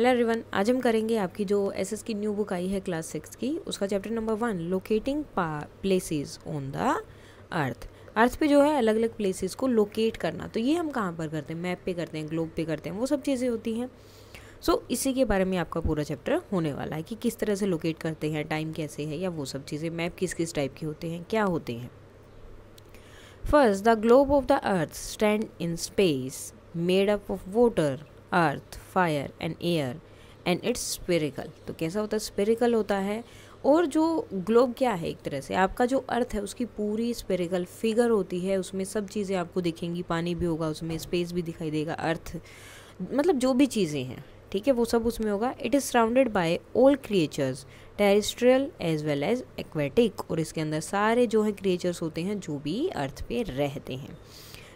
Hello everyone आज हम करेंगे आपकी जो एसएस की न्यू बुक आई है क्लास सिक्स की उसका chapter number one locating places on the earth earth पे जो है अलग अलग प्लेसेस को लोकेट करना तो ये हम कहाँ पर करते हैं मैप पे करते हैं ग्लोब पे करते हैं वो सब चीज़ें होती हैं सो so, इसी के बारे में आपका पूरा चैप्टर होने वाला है कि किस तरह से लोकेट करते हैं टाइम कैसे है या वो सब चीज़ें मैप किस किस टाइप के होते हैं क्या होते हैं first the globe of the earth stand in space made up of water earth fire and air and it's spherical तो कैसा होता है स्पेरिकल होता है और जो ग्लोब क्या है एक तरह से आपका जो अर्थ है उसकी पूरी स्पेरिकल फिगर होती है उसमें सब चीज़ें आपको दिखेंगी पानी भी होगा उसमें स्पेस भी दिखाई देगा अर्थ मतलब जो भी चीज़ें हैं ठीक है वो सब उसमें होगा it is surrounded by all creatures terrestrial as well as aquatic और इसके अंदर सारे जो हैं क्रिएचर्स होते हैं जो भी अर्थ पे रहते हैं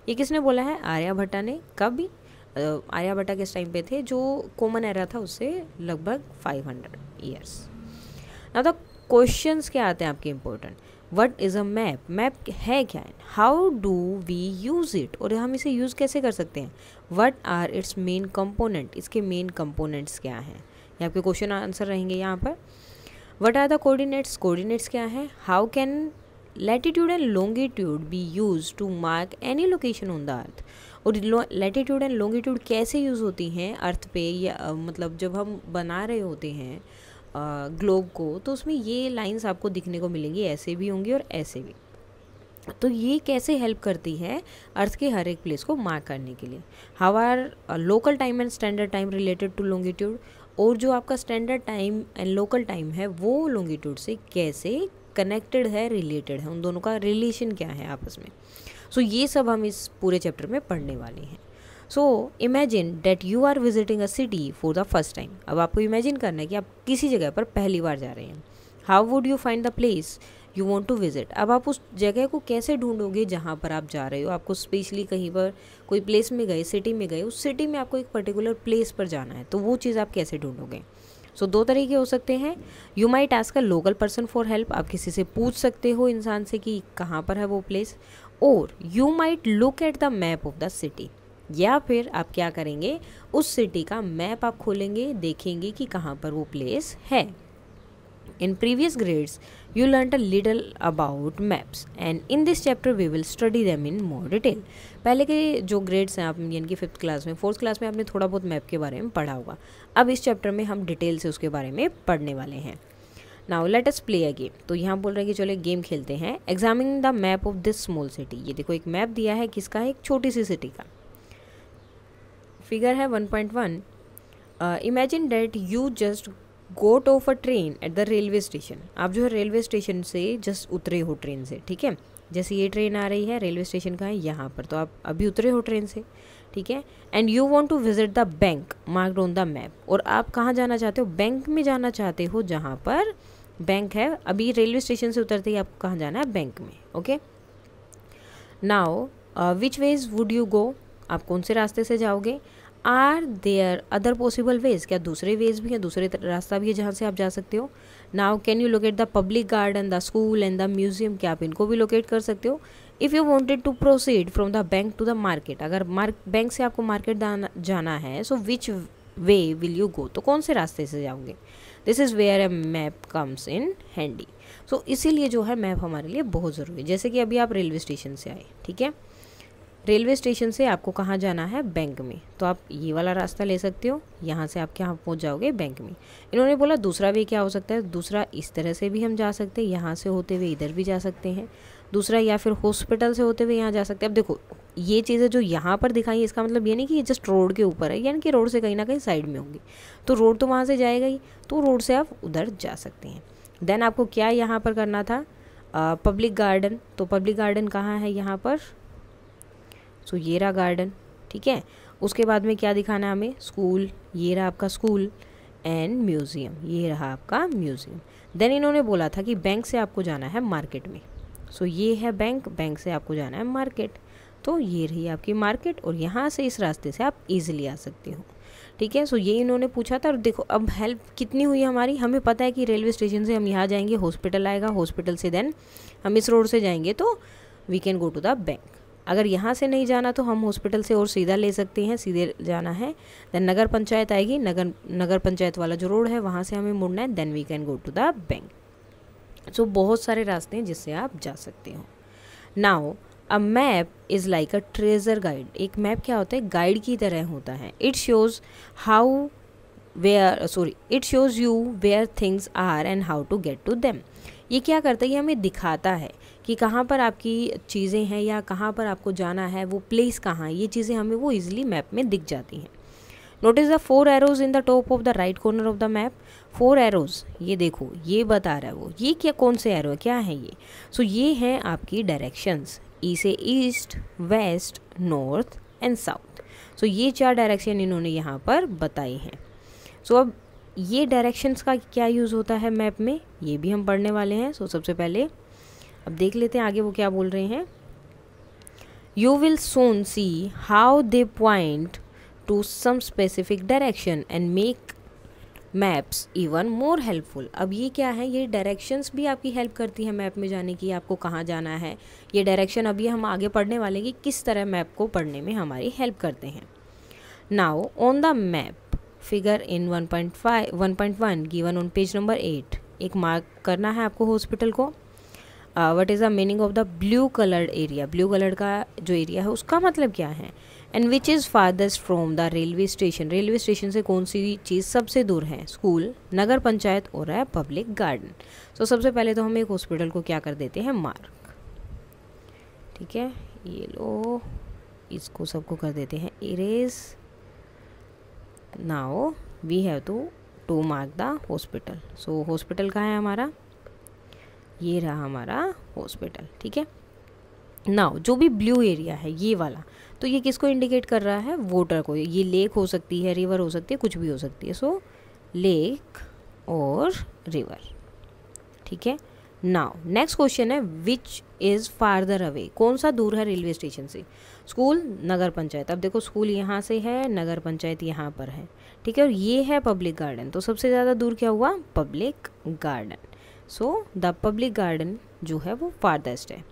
ये किसने बोला है भट्टा ने कब आर्याभट्टा किस टाइम पे थे जो कॉमन एरा था उससे लगभग 500 हंड्रेड ईयर्स ना तो क्वेश्चन क्या आते हैं आपके important what is a map map है क्या how do we use it और हम इसे यूज़ कैसे कर सकते हैं what are its main component इसके मेन कंपोनेंट्स क्या हैं ये आपके क्वेश्चन आंसर रहेंगे यहाँ पर what are the coordinates coordinates क्या हैं how can latitude and longitude be use to mark any location on the earth और लेटीट्यूड एंड लॉन्गिट्यूड कैसे यूज़ होती हैं अर्थ पे या मतलब जब हम बना रहे होते हैं ग्लोब को तो उसमें ये लाइंस आपको दिखने को मिलेंगी ऐसे भी होंगी और ऐसे भी तो ये कैसे हेल्प करती है अर्थ के हर एक प्लेस को मार्क करने के लिए how are local time and standard time related to longitude और जो आपका standard time and local time है वो लॉन्गीट्यूड से कैसे कनेक्टेड है रिलेटेड है उन दोनों का रिलेशन क्या है आपस में सो so, ये सब हम इस पूरे चैप्टर में पढ़ने वाले हैं so imagine that you are visiting a city for the first time अब आपको इमेजिन करना है कि आप किसी जगह पर पहली बार जा रहे हैं how would you find the place you want to visit अब आप उस जगह को कैसे ढूंढोगे जहाँ पर आप जा रहे हो आपको स्पेशली कहीं पर कोई प्लेस में गए सिटी में गए उस सिटी में आपको एक पर्टिकुलर प्लेस पर जाना है तो वो चीज़ आप कैसे ढूंढोगे सो so, दो तरीके हो सकते हैं you may ask a local person for help आप किसी से पूछ सकते हो इंसान से कि कहाँ पर है वो प्लेस और you might look at the map of the city या फिर आप क्या करेंगे उस सिटी का मैप आप खोलेंगे देखेंगे कि कहाँ पर वो प्लेस है in previous grades you learn a little about maps and in this chapter we will study them in more detail पहले के जो ग्रेड्स हैं आप यानी कि फिफ्थ क्लास में फोर्थ क्लास में आपने थोड़ा बहुत मैप के बारे में पढ़ा होगा अब इस चैप्टर में हम डिटेल से उसके बारे में पढ़ने वाले हैं now let us play a game तो यहाँ बोल रहे हैं कि चलो गेम खेलते हैं examine the map of this small city ये देखो एक मैप दिया है किसका है एक छोटी सी सिटी का फिगर है one point one imagine that you just got off a train at the railway station आप जो है रेलवे स्टेशन से जस्ट उतरे हो ट्रेन से ठीक है जैसे ये ट्रेन आ रही है रेलवे स्टेशन का है यहाँ पर तो आप अभी उतरे हो ट्रेन से ठीक है and you want to visit the bank marked on the map और आप कहाँ जाना चाहते हो बैंक में जाना चाहते हो जहाँ पर बैंक है अभी रेलवे स्टेशन से उतरते ही आपको कहाँ जाना है बैंक में okay now which ways would you go आप कौन से रास्ते से जाओगे are there other possible ways क्या दूसरे वेज भी हैं दूसरे रास्ता भी है जहाँ से आप जा सकते हो now can you locate the public garden the school and the museum क्या आप इनको भी लोकेट कर सकते हो if you wanted to proceed from the bank to the market अगर मार्क बैंक से आपको मार्केट जाना है सो विच वे विल यू गो तो कौन से रास्ते से जाओगे this is where a map comes in handy so इसीलिए जो है मैप हमारे लिए बहुत ज़रूरी है जैसे कि अभी आप रेलवे स्टेशन से आए ठीक है रेलवे स्टेशन से आपको कहाँ जाना है बैंक में तो आप ये वाला रास्ता ले सकते हो यहाँ से आप क्या पहुँच जाओगे बैंक में इन्होंने बोला दूसरा वे क्या हो सकता है दूसरा इस तरह से भी हम जा सकते हैं यहाँ से होते हुए इधर भी जा सकते हैं दूसरा या फिर हॉस्पिटल से होते हुए यहाँ जा सकते हैं अब देखो ये चीज़ें जो यहाँ पर दिखाई इसका मतलब ये नहीं कि ये जस्ट रोड के ऊपर है यानी कि रोड से कहीं ना कहीं साइड में होंगी तो रोड तो वहाँ से जाएगा ही तो रोड से आप उधर जा सकते हैं देन आपको क्या यहाँ पर करना था पब्लिक गार्डन तो पब्लिक गार्डन कहाँ है यहाँ पर सो ये रहा गार्डन ठीक है उसके बाद में क्या दिखाना है हमें स्कूल ये रहा आपका स्कूल एंड म्यूज़ियम ये रहा आपका म्यूज़ियम देन इन्होंने बोला था कि बैंक से आपको जाना है मार्केट में सो ये है बैंक बैंक से आपको जाना है मार्केट तो ये रही आपकी मार्केट और यहाँ से इस रास्ते से आप इजीली आ सकते हो ठीक है सो ये इन्होंने पूछा था और देखो अब हेल्प कितनी हुई हमारी हमें पता है कि रेलवे स्टेशन से हम यहाँ जाएंगे हॉस्पिटल आएगा हॉस्पिटल से देन हम इस रोड से जाएंगे तो we can go to the bank अगर यहाँ से नहीं जाना तो हम हॉस्पिटल से और सीधा ले सकते हैं सीधे जाना है देन नगर पंचायत आएगी नगर नगर पंचायत वाला जो रोड है वहाँ से हमें मुड़ना है then we can go to the bank so so, बहुत सारे रास्ते हैं जिससे आप जा सकते हो now a map is like a treasure guide एक मैप क्या होता है गाइड की तरह होता है it shows how where sorry it shows you where things are and how to get to them ये क्या करता है ये हमें दिखाता है कि कहाँ पर आपकी चीज़ें हैं या कहाँ पर आपको जाना है वो प्लेस कहाँ है ये चीज़ें हमें वो ईजिली मैप में दिख जाती हैं note is the four arrows in the top of the right corner of the map four arrows ये देखो ये बता रहा है वो ये क्या कौन से एरो क्या है ये सो so, ये हैं आपकी डायरेक्शंस ई e से east west north and south so ये चार डायरेक्शन इन्होंने यहाँ पर बताई हैं सो so, अब ये डायरेक्शंस का क्या यूज़ होता है मैप में ये भी हम पढ़ने वाले हैं सो so, सबसे पहले अब देख लेते हैं आगे वो क्या बोल रहे हैं you will soon see how they point to some specific direction and make maps even more helpful अब ये क्या है ये डायरेक्शंस भी आपकी हेल्प करती है मैप में जाने की आपको कहाँ जाना है ये डायरेक्शन अभी हम आगे पढ़ने वाले कि किस तरह मैप को पढ़ने में हमारी हेल्प करते हैं now on the map figure in 1.5 1.1 given on page number eight एक मार्क करना है आपको हॉस्पिटल को what is the meaning of the blue coloured area blue colour का जो एरिया है उसका मतलब क्या है and which is farthest from the railway station railway station से कौन सी चीज़ सबसे दूर है स्कूल नगर पंचायत और है पब्लिक गार्डन सो so, सबसे पहले तो हम एक हॉस्पिटल को क्या कर देते हैं मार्क ठीक है ये लो इसको सबको कर देते हैं erase now we have to to mark the hospital so hospital कहाँ है हमारा ये रहा हमारा हॉस्पिटल ठीक है नाओ जो भी ब्लू एरिया है ये वाला तो ये किसको इंडिकेट कर रहा है वोटर को ये लेक हो सकती है रिवर हो सकती है कुछ भी हो सकती है सो लेक और रिवर ठीक है नाउ नेक्स्ट क्वेश्चन है विच इज़ फार्दर अवे कौन सा दूर है रेलवे स्टेशन से स्कूल नगर पंचायत अब देखो स्कूल यहाँ से है नगर पंचायत यहाँ पर है ठीक है और ये है पब्लिक गार्डन तो सबसे ज़्यादा दूर क्या हुआ public garden so the public garden जो है वो फार्देस्ट है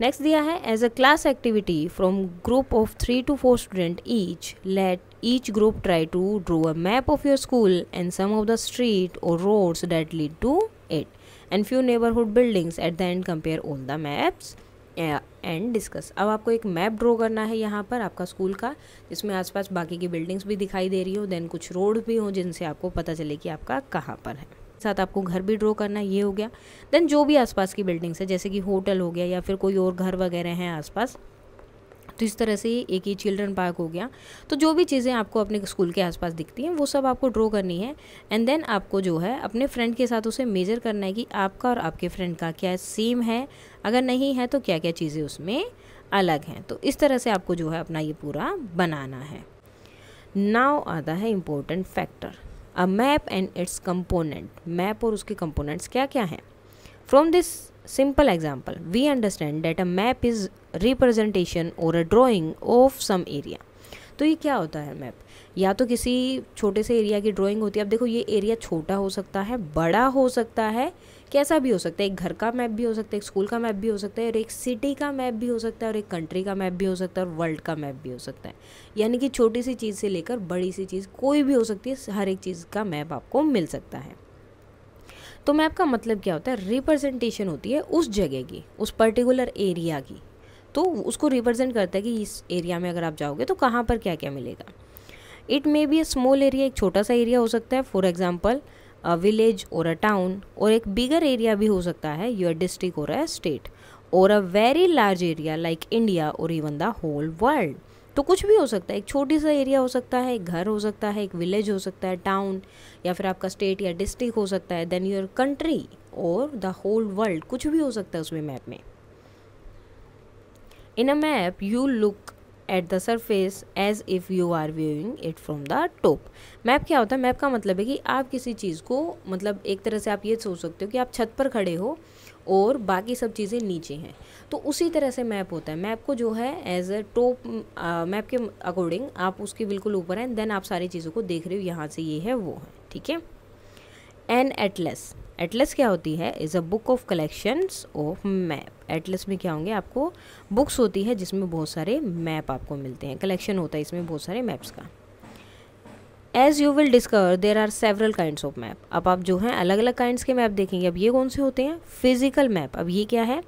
नेक्स्ट दिया है as a class activity from group of three to four student each let each group try to draw a map of your school and some of the street और roads that lead to it and few neighbourhood buildings at the end compare all the maps and discuss अब आपको एक map draw करना है यहाँ पर आपका school का जिसमें आसपास बाकी की बिल्डिंग्स भी दिखाई दे रही हो देन कुछ रोड भी हो जिनसे आपको पता चले कि आपका कहाँ पर है साथ आपको घर भी ड्रॉ करना ये हो गया देन जो भी आसपास की बिल्डिंग्स है जैसे कि होटल हो गया या फिर कोई और घर वगैरह हैं आसपास तो इस तरह से एक ही चिल्ड्रन पार्क हो गया तो जो भी चीज़ें आपको अपने स्कूल के आसपास दिखती हैं वो सब आपको ड्रॉ करनी है एंड देन आपको जो है अपने फ्रेंड के साथ उसे मेजर करना है कि आपका और आपके फ्रेंड का क्या सेम है अगर नहीं है तो क्या क्या चीज़ें उसमें अलग हैं तो इस तरह से आपको जो है अपना ये पूरा बनाना है नाव आता है important factor a map and its component map और उसके कंपोनेंट्स क्या क्या हैं from this simple example we understand that a map is representation or a drawing of some area तो ये क्या होता है मैप या तो किसी छोटे से एरिया की ड्राइंग होती है अब देखो ये एरिया छोटा हो सकता है बड़ा हो सकता है कैसा भी हो सकता है एक घर का मैप भी हो सकता है एक स्कूल का मैप भी हो सकता है और एक सिटी का मैप भी हो सकता है और एक कंट्री का मैप भी हो सकता है और वर्ल्ड का मैप भी हो सकता है यानी कि छोटी सी चीज़ से लेकर बड़ी सी चीज़ कोई भी हो सकती है हर एक चीज़ का मैप आपको मिल सकता है तो मैप का मतलब क्या होता है रिप्रेजेंटेशन होती है उस जगह की उस पर्टिकुलर एरिया की तो उसको रिप्रेजेंट करता है कि इस एरिया में अगर आप जाओगे तो कहाँ पर क्या क्या मिलेगा it may be a small area एक छोटा सा एरिया हो सकता है फॉर एग्जाम्पल अ विलेज और अ टाउन और एक बिगर एरिया भी हो सकता है यूर डिस्ट्रिक और a state or a very large area like India or even the whole world तो कुछ भी हो सकता है एक छोटी सा एरिया हो सकता है एक घर हो सकता है एक विलेज हो सकता है टाउन या फिर आपका स्टेट या डिस्ट्रिक हो सकता है then your country or the whole world कुछ भी हो सकता है उसमें मैप में in a map you look at the surface as if you are viewing it from the top map क्या होता है मैप का मतलब है कि आप किसी चीज़ को मतलब एक तरह से आप ये सोच सकते हो कि आप छत पर खड़े हो और बाकी सब चीज़ें नीचे हैं तो उसी तरह से मैप होता है मैप को जो है एज अ टॉप मैप के अकॉर्डिंग आप उसके बिल्कुल ऊपर हैं देन आप सारी चीज़ों को देख रहे हो यहाँ से ये है वो है ठीक है एन एटलेस एटलस क्या होती है is a book of collections of map atlas में क्या होंगे आपको बुक्स होती है जिसमें बहुत सारे मैप आपको मिलते हैं कलेक्शन होता है इसमें बहुत सारे मैप्स का as you will discover there are several kind of map अब आप जो हैं अलग अलग काइंड के मैप देखेंगे अब ये कौन से होते हैं फिजिकल मैप अब ये क्या है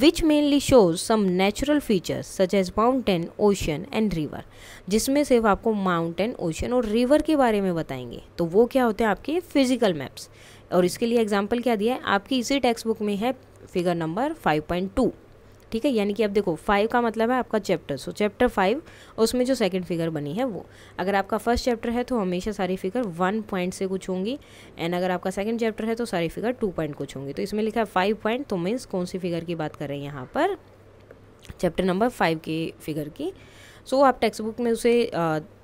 which mainly shows some natural features such as mountain ocean and river जिसमें सिर्फ आपको माउंटेन ओशन और रिवर के बारे में बताएंगे तो वो क्या होते हैं आपके फिजिकल मैप्स और इसके लिए एग्जाम्पल क्या दिया है आपकी इसी टेक्स्ट बुक में है figure number five point two ठीक है यानी कि अब देखो फाइव का मतलब है आपका चैप्टर सो चैप्टर फाइव और उसमें जो सेकंड फिगर बनी है वो अगर आपका फर्स्ट चैप्टर है तो हमेशा सारी फिगर वन पॉइंट से कुछ होंगी एंड अगर आपका सेकंड चैप्टर है तो सारी फिगर टू पॉइंट कुछ होंगी तो इसमें लिखा है फाइव पॉइंट तो मीन्स कौन सी फिगर की बात कर रहे हैं यहाँ पर चैप्टर नंबर फाइव की फिगर की सो so, आप टेक्स्ट बुक में उसे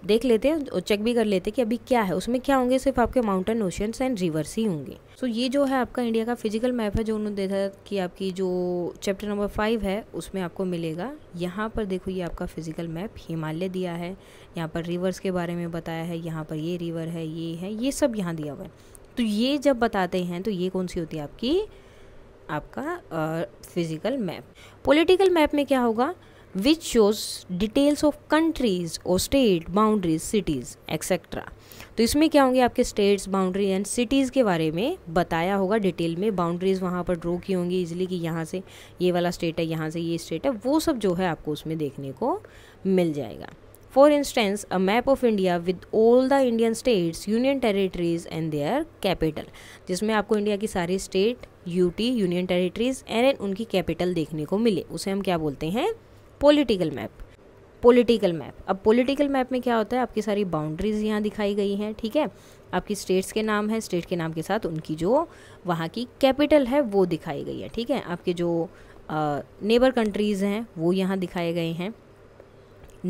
देख लेते हैं और चेक भी कर लेते हैं कि अभी क्या है उसमें क्या होंगे सिर्फ आपके माउंटेन ओशंस एंड रिवर्स ही होंगे सो so, ये जो है आपका इंडिया का फिजिकल मैप है जो उन्होंने देखा कि आपकी जो चैप्टर नंबर फाइव है उसमें आपको मिलेगा यहाँ पर देखो ये आपका फिजिकल मैप हिमालय दिया है यहाँ पर रिवर्स के बारे में बताया है यहाँ पर ये रिवर है ये है ये सब यहाँ दिया हुआ है तो ये जब बताते हैं तो ये कौन सी होती है आपकी आपका फिज़िकल मैप पॉलिटिकल मैप में क्या होगा which shows details of countries or state boundaries cities etc तो इसमें क्या होंगे आपके स्टेट्स बाउंड्री एंड सिटीज़ के बारे में बताया होगा डिटेल में बाउंड्रीज़ वहाँ पर ड्रॉ की होंगी इजिली कि यहाँ से ये वाला स्टेट है यहाँ से ये स्टेट है वो सब जो है आपको उसमें देखने को मिल जाएगा for instance a map of India with all the Indian states union territories and their capital जिसमें आपको इंडिया की सारी state UT union territories and उनकी कैपिटल देखने को मिले उसे हम क्या बोलते हैं पॉलिटिकल मैप पॉलिटिकल मैप अब पॉलिटिकल मैप में क्या होता है आपकी सारी बाउंड्रीज यहाँ दिखाई गई हैं ठीक है आपकी स्टेट्स के नाम है स्टेट के नाम के साथ उनकी जो वहाँ की कैपिटल है वो दिखाई गई है ठीक है आपके जो नेबर कंट्रीज़ हैं वो यहाँ दिखाए गए हैं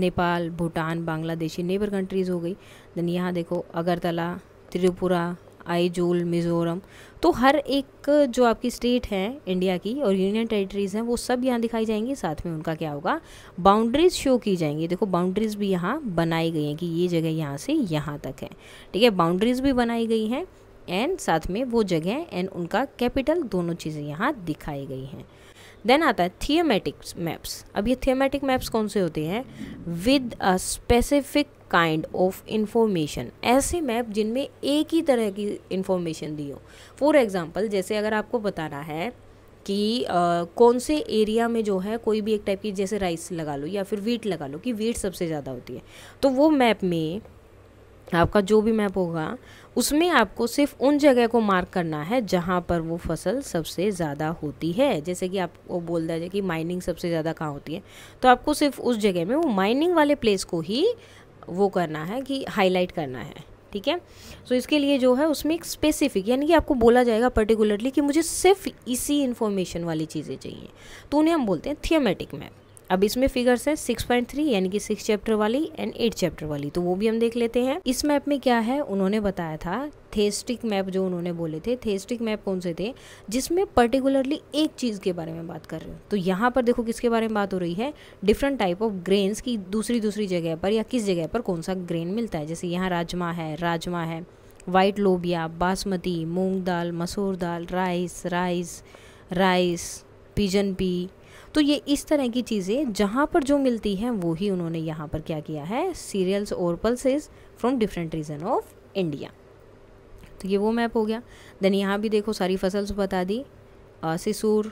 नेपाल भूटान बांग्लादेश नेबर कंट्रीज़ हो गई देन यहाँ देखो अगरतला त्रिपुरा आईजोल मिज़ोरम तो हर एक जो आपकी स्टेट है इंडिया की और यूनियन टेरिटरीज़ हैं वो सब यहाँ दिखाई जाएंगी साथ में उनका क्या होगा बाउंड्रीज शो की जाएंगी देखो बाउंड्रीज़ भी यहाँ बनाई गई हैं कि ये जगह यहाँ से यहाँ तक है ठीक है बाउंड्रीज़ भी बनाई गई हैं एंड साथ में वो जगह एंड उनका कैपिटल दोनों चीज़ें यहाँ दिखाई गई हैं देन आता है थियोमेटिक मैप्स अब ये थियोमेटिक मैप्स कौन से होते हैं with a specific kind of information ऐसे मैप जिनमें एक ही तरह की इंफॉर्मेशन दी हो फॉर एग्ज़ाम्पल जैसे अगर आपको बताना है कि आ, कौन से एरिया में जो है कोई भी एक टाइप की जैसे राइस लगा लो या फिर वीट लगा लो कि वीट सबसे ज़्यादा होती है तो वो मैप में आपका जो भी मैप होगा उसमें आपको सिर्फ उन जगह को मार्क करना है जहाँ पर वो फसल सबसे ज़्यादा होती है जैसे कि आपको बोल दिया जाए कि माइनिंग सबसे ज़्यादा कहाँ होती है तो आपको सिर्फ उस जगह में वो माइनिंग वाले प्लेस को ही वो करना है कि हाईलाइट करना है ठीक है सो इसके लिए जो है उसमें एक स्पेसिफिक यानी कि आपको बोला जाएगा पर्टिकुलरली कि मुझे सिर्फ इसी इन्फॉर्मेशन वाली चीज़ें चाहिए तो उन्हें हम बोलते हैं थियोमेटिक मैप अब इसमें फिगर्स है 6.3 यानी कि सिक्स चैप्टर वाली एंड एट चैप्टर वाली तो वो भी हम देख लेते हैं इस मैप में क्या है उन्होंने बताया था थेस्टिक मैप जो उन्होंने बोले थे थेस्टिक मैप कौन से थे जिसमें पर्टिकुलरली एक चीज़ के बारे में बात कर रहे हो तो यहाँ पर देखो किसके बारे में बात हो रही है डिफरेंट टाइप ऑफ ग्रेन्स की दूसरी दूसरी जगह पर या किस जगह पर कौन सा ग्रेन मिलता है जैसे यहाँ राजमा है राजमा है वाइट लोबिया basmati moong dal masoor dal rice rice rice pigeon pea तो ये इस तरह की चीज़ें जहाँ पर जो मिलती हैं वो ही उन्होंने यहाँ पर क्या किया है सीरियल्स और pulses from different region of India तो ये वो मैप हो गया देन यहाँ भी देखो सारी फसल्स बता दी सिसूर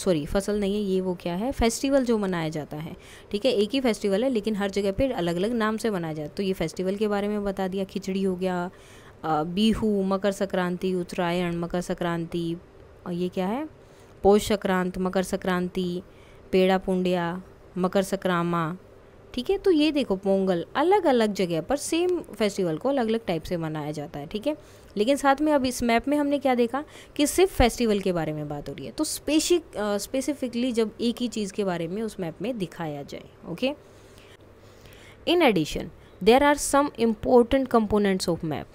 सॉरी फसल नहीं है ये वो क्या है फेस्टिवल जो मनाया जाता है ठीक है एक ही फेस्टिवल है लेकिन हर जगह पे अलग अलग नाम से मनाया जाता है तो ये फेस्टिवल के बारे में बता दिया खिचड़ी हो गया बीहू मकर संक्रांति उत्तरायण मकर संक्रांति और ये क्या है पौष संक्रांत मकर संक्रांति पेड़ा पुंडिया मकर संक्रामा ठीक है तो ये देखो पोंगल अलग अलग जगह पर सेम फेस्टिवल को अलग अलग टाइप से मनाया जाता है ठीक है लेकिन साथ में अब इस मैप में हमने क्या देखा कि सिर्फ फेस्टिवल के बारे में बात हो रही है तो स्पेसिक स्पेसिफिकली जब एक ही चीज़ के बारे में उस मैप में दिखाया जाए okay in addition there are some important components of map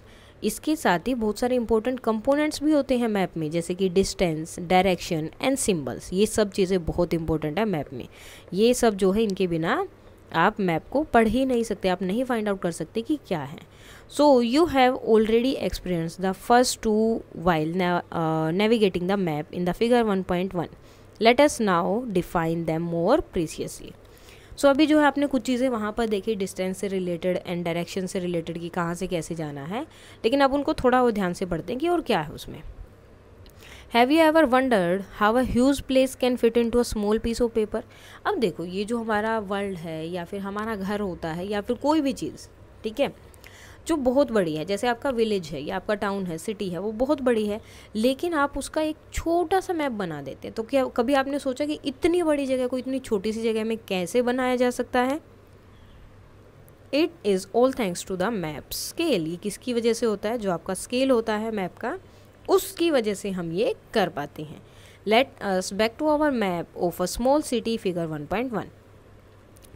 इसके साथ ही बहुत सारे इंपॉर्टेंट कंपोनेंट्स भी होते हैं मैप में जैसे कि डिस्टेंस डायरेक्शन एंड सिम्बल्स ये सब चीज़ें बहुत इंपॉर्टेंट है मैप में ये सब जो है इनके बिना आप मैप को पढ़ ही नहीं सकते आप नहीं फाइंड आउट कर सकते कि क्या है so you have already experience the first two while navigating the map in the figure one point one let's now define them more precisely so अभी जो है आपने कुछ चीज़ें वहाँ पर देखी डिस्टेंस से रिलेटेड एंड डायरेक्शन से रिलेटेड कि कहाँ से कैसे जाना है लेकिन अब उनको थोड़ा वो ध्यान से पढ़ते हैं कि और क्या है उसमें have you ever wondered how a huge place can fit into a small piece of paper अब देखो ये जो हमारा वर्ल्ड है या फिर हमारा घर होता है या फिर कोई भी चीज़ ठीक है जो बहुत बड़ी है जैसे आपका विलेज है या आपका टाउन है सिटी है वो बहुत बड़ी है लेकिन आप उसका एक छोटा सा मैप बना देते हैं तो क्या कभी आपने सोचा कि इतनी बड़ी जगह को इतनी छोटी सी जगह में कैसे बनाया जा सकता है it is all thanks to the map scale ये किसकी वजह से होता है जो आपका स्केल होता है मैप का उसकी वजह से हम ये कर पाते हैं let us back to our map of a small city figure 1.1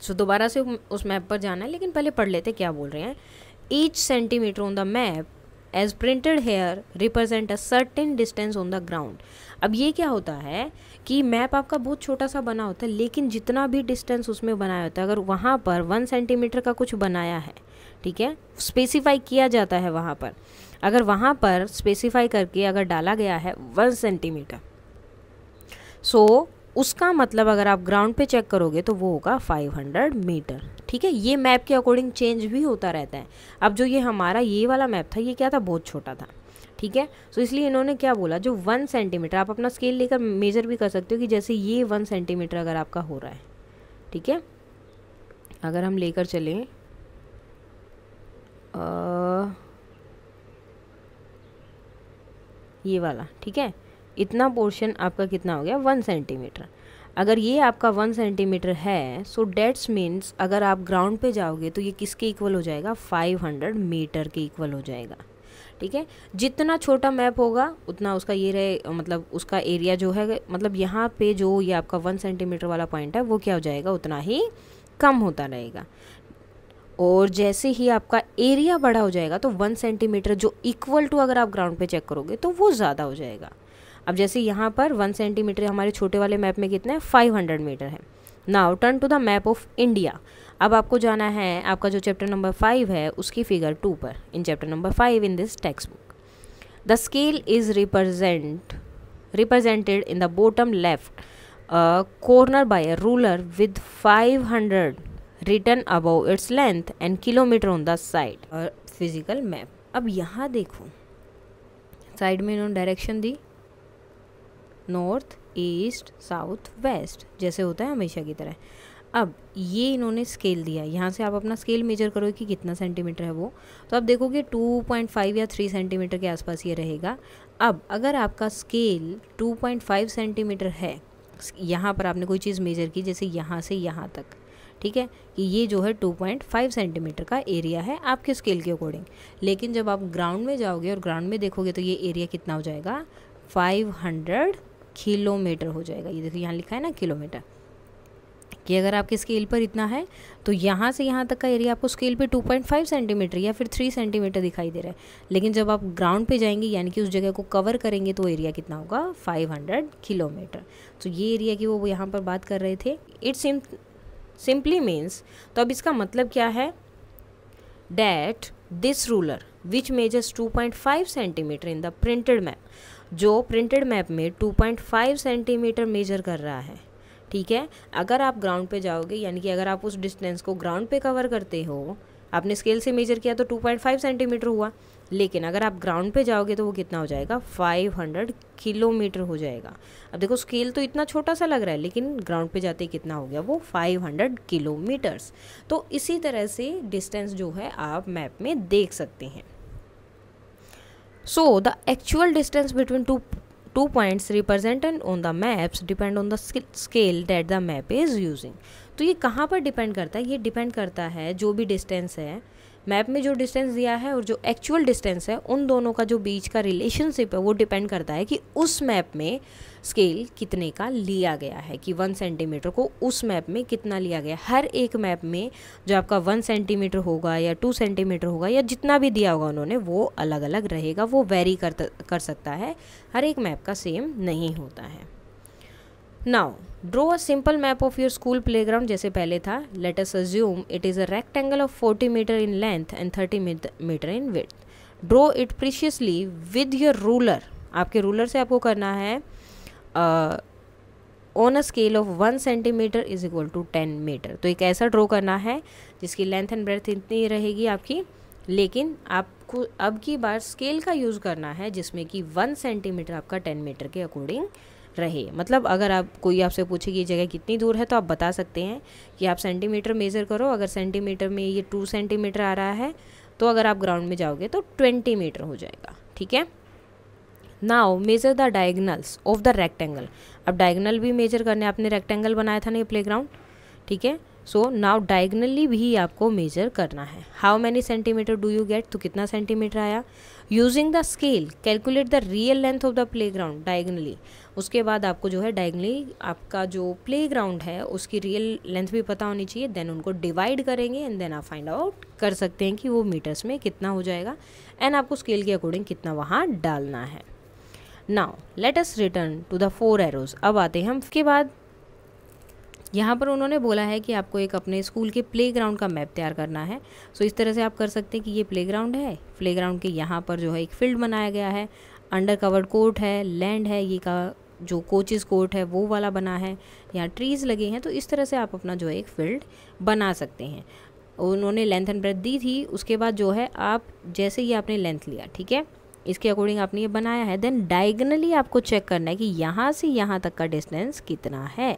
so दोबारा से उस मैप पर जाना है लेकिन पहले पढ़ लेते क्या बोल रहे हैं each centimetre on the map as printed here represent a certain distance on the ground अब ये क्या होता है कि मैप आपका बहुत छोटा सा बना होता है लेकिन जितना भी डिस्टेंस उसमें बनाया होता है अगर वहाँ पर वन सेंटीमीटर का कुछ बनाया है ठीक है स्पेसिफाई किया जाता है वहाँ पर अगर वहाँ पर स्पेसिफाई करके अगर डाला गया है वन सेंटीमीटर सो उसका मतलब अगर आप ग्राउंड पे चेक करोगे तो वो होगा 500 मीटर ठीक है ये मैप के अकॉर्डिंग चेंज भी होता रहता है अब जो ये हमारा ये वाला मैप था ये क्या था बहुत छोटा था ठीक है सो so, इसलिए इन्होंने क्या बोला जो वन सेंटीमीटर आप अपना स्केल लेकर मेजर भी कर सकते हो कि जैसे ये वन सेंटीमीटर अगर आपका हो रहा है ठीक है अगर हम लेकर चलें आ, ये वाला ठीक है इतना पोर्शन आपका कितना हो गया वन सेंटीमीटर अगर ये आपका वन सेंटीमीटर है सो डेट्स मीन्स अगर आप ग्राउंड पे जाओगे तो ये किसके इक्वल हो जाएगा 500 मीटर के इक्वल हो जाएगा ठीक है जितना छोटा मैप होगा उतना उसका ये रहे मतलब उसका एरिया जो है मतलब यहाँ पे जो ये आपका वन सेंटीमीटर वाला पॉइंट है वो क्या हो जाएगा उतना ही कम होता रहेगा और जैसे ही आपका एरिया बड़ा हो जाएगा तो वन सेंटीमीटर जो इक्वल टू अगर आप ग्राउंड पे चेक करोगे तो वो ज़्यादा हो जाएगा अब जैसे यहाँ पर वन सेंटीमीटर हमारे छोटे वाले मैप में कितना है फाइव हंड्रेड मीटर है now turn to the map of India अब आपको जाना है आपका जो चैप्टर नंबर फाइव है उसकी फिगर टू पर in chapter number five in this text book the scale is represent represented in the bottom left corner by a ruler with five hundred written above its length and kilometre on the side और physical map अब यहाँ देखो side में इन्होंने direction दी north east south west जैसे होता है हमेशा की तरह अब ये इन्होंने स्केल दिया है यहाँ से आप अपना स्केल मेजर करो कि कितना सेंटीमीटर है वो तो आप देखोगे 2.5 या 3 सेंटीमीटर के आसपास ये रहेगा अब अगर आपका स्केल 2.5 सेंटीमीटर है यहाँ पर आपने कोई चीज़ मेजर की जैसे यहाँ से यहाँ तक ठीक है कि ये जो है 2.5 सेंटीमीटर का एरिया है आपके स्केल के अकॉर्डिंग लेकिन जब आप ग्राउंड में जाओगे और ग्राउंड में देखोगे तो ये एरिया कितना हो जाएगा 500 किलोमीटर हो जाएगा ये देखो यहाँ लिखा है ना किलोमीटर कि अगर आपके स्केल पर इतना है तो यहाँ से यहाँ तक का एरिया आपको स्केल पे 2.5 सेंटीमीटर या फिर 3 सेंटीमीटर दिखाई दे रहा है लेकिन जब आप ग्राउंड पे जाएंगे यानी कि उस जगह को कवर करेंगे तो एरिया कितना होगा 500 किलोमीटर तो ये एरिया की वो यहाँ पर बात कर रहे थे इट सिम सिंपली मीन्स तो अब इसका मतलब क्या है that this ruler which measures two centimetre in the printed map जो प्रिंटेड मैप में 2.5 सेंटीमीटर मेजर कर रहा है ठीक है अगर आप ग्राउंड पे जाओगे यानी कि अगर आप उस डिस्टेंस को ग्राउंड पे कवर करते हो आपने स्केल से मेजर किया तो 2.5 सेंटीमीटर हुआ लेकिन अगर आप ग्राउंड पे जाओगे तो वो कितना हो जाएगा 500 किलोमीटर हो जाएगा अब देखो स्केल तो इतना छोटा सा लग रहा है लेकिन ग्राउंड पे जाते कितना हो गया वो 500 किलोमीटर्स तो इसी तरह से डिस्टेंस जो है आप मैप में देख सकते हैं So the actual distance between two two points represented on the maps depend on the scale that the map is using. तो ये कहाँ पर डिपेंड करता है ये डिपेंड करता है जो भी डिस्टेंस है मैप में जो डिस्टेंस दिया है और जो एक्चुअल डिस्टेंस है उन दोनों का जो बीच का रिलेशनशिप है वो डिपेंड करता है कि उस मैप में स्केल कितने का लिया गया है कि वन सेंटीमीटर को उस मैप में कितना लिया गया हर एक मैप में जो आपका वन सेंटीमीटर होगा या टू सेंटीमीटर होगा या जितना भी दिया होगा उन्होंने वो अलग अलग रहेगा वो वेरी कर कर सकता है हर एक मैप का सेम नहीं होता है now draw a simple map of your school play ground जैसे पहले था let us assume it is a rectangle of forty metre in length and thirty metre in width draw it precisely with your ruler आपके ruler से आपको करना है on a scale of one centimetre is equal to ten metre तो एक ऐसा draw करना है जिसकी लेंथ एंड ब्रेथ इतनी रहेगी आपकी लेकिन आपको अब की बार स्केल का यूज़ करना है जिसमें कि वन सेंटीमीटर आपका टेन मीटर के अकॉर्डिंग रहे मतलब अगर आप कोई आपसे पूछे कि जगह कितनी दूर है तो आप बता सकते हैं कि आप सेंटीमीटर मेज़र करो अगर सेंटीमीटर में ये टू सेंटीमीटर आ रहा है तो अगर आप ग्राउंड में जाओगे तो ट्वेंटी मीटर हो जाएगा ठीक है now measure the diagonals of the rectangle अब डायगनल भी मेजर करने आपने रेक्टेंगल बनाया था ना ये प्ले ठीक है सो नाउ डायगनली भी आपको मेजर करना है how many centimetre do you get तो कितना सेंटीमीटर आया using the scale calculate the real length of the play ground diagonally उसके बाद आपको जो है डायगनली आपका जो प्ले ग्राउंड है उसकी रियल लेंथ भी पता होनी चाहिए देन उनको डिवाइड करेंगे एंड देन आप फाइंड आउट कर सकते हैं कि वो मीटर्स में कितना हो जाएगा एंड आपको स्केल के अकॉर्डिंग कितना वहाँ डालना है now let us return to the four arrows अब आते हैं हम उसके बाद यहाँ पर उन्होंने बोला है कि आपको एक अपने स्कूल के प्ले ग्राउंड का मैप तैयार करना है सो so, इस तरह से आप कर सकते हैं कि ये प्ले ग्राउंड है प्ले ग्राउंड के यहाँ पर जो है एक फील्ड बनाया गया है अंडर कवर्ड कोर्ट है लैंड है ये का जो कोचिज़ कोर्ट है वो वाला बना है यहाँ ट्रीज़ लगे हैं तो इस तरह से आप अपना जो है एक फील्ड बना सकते हैं उन्होंने लेंथ एंड ब्रेथ दी थी उसके बाद जो है आप जैसे ही आपने लेंथ लिया ठीक है इसके अकॉर्डिंग आपने ये बनाया है देन डायगनली आपको चेक करना है कि यहाँ से यहाँ तक का डिस्टेंस कितना है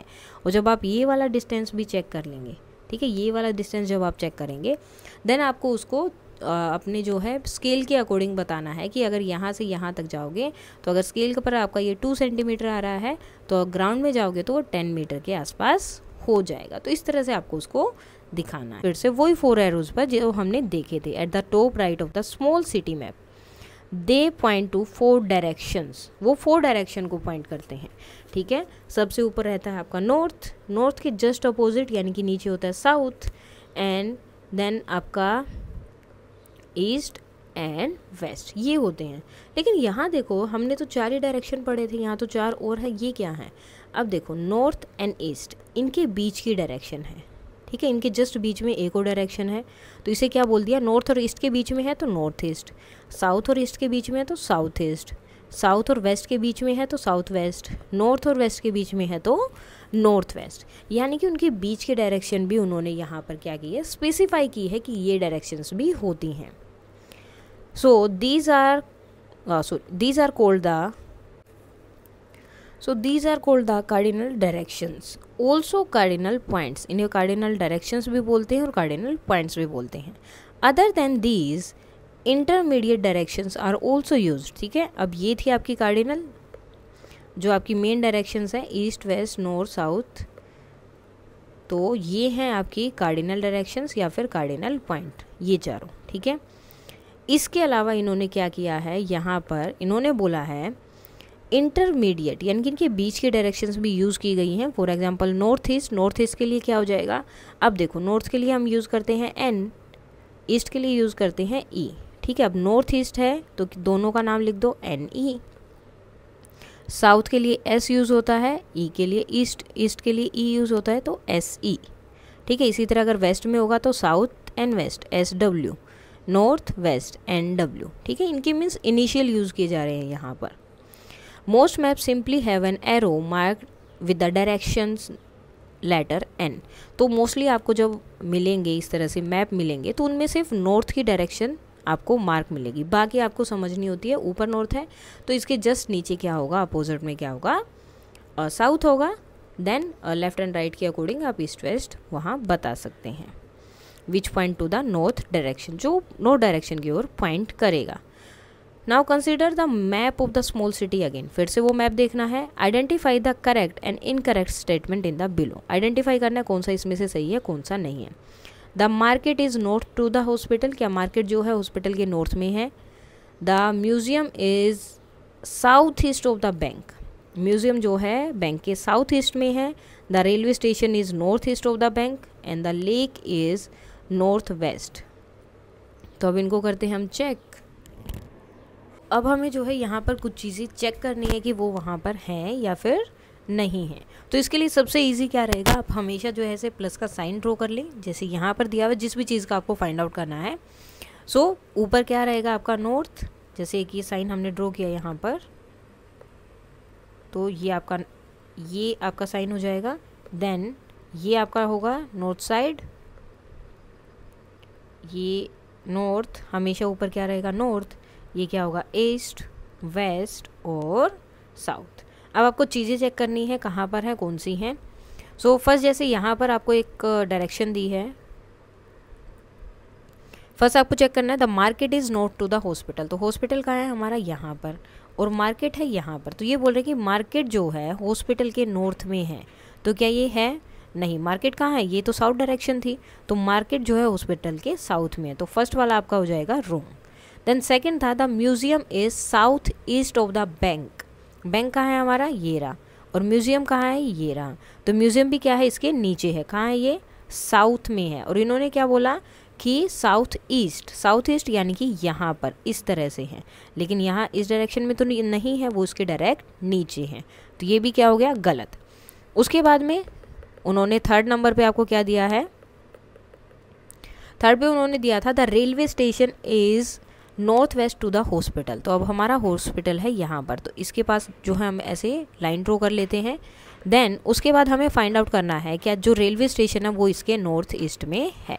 और जब आप ये वाला डिस्टेंस भी चेक कर लेंगे ठीक है ये वाला डिस्टेंस जब आप चेक करेंगे देन आपको उसको अपने जो है स्केल के अकॉर्डिंग बताना है कि अगर यहाँ से यहाँ तक जाओगे तो अगर स्केल पर आपका ये टू सेंटीमीटर आ रहा है तो ग्राउंड में जाओगे तो वो टेन मीटर के आसपास हो जाएगा तो इस तरह से आपको उसको दिखाना है फिर से वही फोर एरोज पर जो हमने देखे थे at the top right of the small city map they point to four directions वो फोर डायरेक्शन को पॉइंट करते हैं ठीक है सबसे ऊपर रहता है आपका नॉर्थ नॉर्थ के जस्ट अपोजिट यानी कि नीचे होता है साउथ एंड देन आपका ईस्ट एंड वेस्ट ये होते हैं लेकिन यहाँ देखो हमने तो चार ही डायरेक्शन पढ़े थे यहाँ तो चार और है ये क्या है अब देखो नॉर्थ एंड ईस्ट इनके बीच की डायरेक्शन है ठीक है इनके जस्ट बीच में एक और डायरेक्शन है तो इसे क्या बोल दिया नॉर्थ और ईस्ट के बीच में है तो नॉर्थ ईस्ट साउथ और ईस्ट के बीच में है तो साउथ ईस्ट साउथ और वेस्ट के बीच में है तो साउथ वेस्ट नॉर्थ और वेस्ट के बीच में है तो नॉर्थ वेस्ट यानी कि उनके बीच के डायरेक्शन भी उन्होंने यहाँ पर क्या की है स्पेसिफाई की है कि ये डायरेक्शंस भी होती हैं so these are uh, so these are called the so these are called the cardinal directions also cardinal points in your cardinal directions भी bolte hain aur cardinal points भी bolte hain other than these intermediate directions are also used theek hai ab ye thi aapki cardinal जो आपकी main directions हैं east west north south तो ये हैं आपकी cardinal directions या फिर cardinal point ये चारों ठीक है इसके अलावा इन्होंने क्या किया है यहाँ पर इन्होंने बोला है इंटरमीडिएट यानी कि इनके बीच के डायरेक्शंस भी यूज़ की गई हैं for example north east north east के लिए क्या हो जाएगा अब देखो नॉर्थ के लिए हम यूज़ करते हैं एन ईस्ट के लिए यूज़ करते हैं ई e. ठीक है अब नॉर्थ ईस्ट है तो दोनों का नाम लिख दो एन ई साउथ के लिए एस यूज़ होता है ई e के लिए ईस्ट ईस्ट के लिए ई e यूज़ होता है तो एस ई e। ठीक है इसी तरह अगर वेस्ट में होगा तो south and west S W north west and W ठीक है इनके मीन्स इनिशियल यूज़ किए जा रहे हैं यहाँ पर most map simply have an arrow mark with the direction letter N तो मोस्टली आपको जब मिलेंगे इस तरह से मैप मिलेंगे तो उनमें सिर्फ नॉर्थ की डायरेक्शन आपको मार्क मिलेगी बाकी आपको समझनी होती है ऊपर नॉर्थ है तो इसके जस्ट नीचे क्या होगा अपोजिट में क्या होगा साउथ होगा देन लेफ्ट एंड राइट के अकॉर्डिंग आप ईस्ट वेस्ट वहाँ बता सकते हैं which point to the north direction जो नॉर्थ डायरेक्शन की ओर पॉइंट करेगा now consider the map of the small city again फिर से वो मैप देखना है identify the correct and incorrect statement in the below identify करना है कौन सा इसमें से सही है कौन सा नहीं है the market is north to the hospital क्या मार्केट जो है हॉस्पिटल के नॉर्थ में है the museum is south east of the bank museum जो है बैंक के साउथ ईस्ट में है the railway station is north east of the bank and the lake is north west तो अब इनको करते हैं हम चेक अब हमें जो है यहाँ पर कुछ चीज़ें चेक करनी है कि वो वहाँ पर हैं या फिर नहीं है तो इसके लिए सबसे इजी क्या रहेगा आप हमेशा जो है ऐसे प्लस का साइन ड्रॉ कर लें जैसे यहाँ पर दिया हुआ जिस भी चीज़ का आपको फाइंड आउट करना है सो so, ऊपर क्या रहेगा आपका नॉर्थ जैसे एक ये साइन हमने ड्रॉ किया यहाँ पर तो ये आपका ये आपका साइन हो जाएगा देन ये आपका होगा नॉर्थ साइड ये नॉर्थ हमेशा ऊपर क्या रहेगा नॉर्थ ये क्या होगा ईस्ट वेस्ट और साउथ अब आपको चीज़ें चेक करनी है कहाँ पर है कौन सी हैं सो so, फर्स्ट जैसे यहाँ पर आपको एक डायरेक्शन दी है फर्स्ट आपको चेक करना है the market is not to the hospital तो हॉस्पिटल कहाँ है हमारा यहाँ पर और मार्केट है यहाँ पर तो ये बोल रहे हैं कि मार्केट जो है हॉस्पिटल के नॉर्थ में है तो क्या ये है नहीं मार्केट कहाँ है ये तो साउथ डायरेक्शन थी तो मार्केट जो है हॉस्पिटल के साउथ में है तो फर्स्ट वाला आपका हो जाएगा रोंग देन सेकेंड था the museum is south east of the bank bank कहाँ है हमारा ये रहा और म्यूजियम कहाँ है ये रहा तो म्यूजियम भी क्या है इसके नीचे है कहाँ है ये साउथ में है और इन्होंने क्या बोला कि साउथ ईस्ट साउथ ईस्ट यानी कि यहाँ पर इस तरह से है लेकिन यहाँ इस डायरेक्शन में तो नहीं है वो इसके डायरेक्ट नीचे हैं तो ये भी क्या हो गया गलत उसके बाद में उन्होंने थर्ड नंबर पे आपको क्या दिया है थर्ड पे उन्होंने दिया था the railway station is north west to the hospital तो अब हमारा हॉस्पिटल है यहाँ पर तो इसके पास जो है हम ऐसे लाइन ड्रॉ कर लेते हैं देन उसके बाद हमें फाइंड आउट करना है क्या जो रेलवे स्टेशन है वो इसके नॉर्थ ईस्ट में है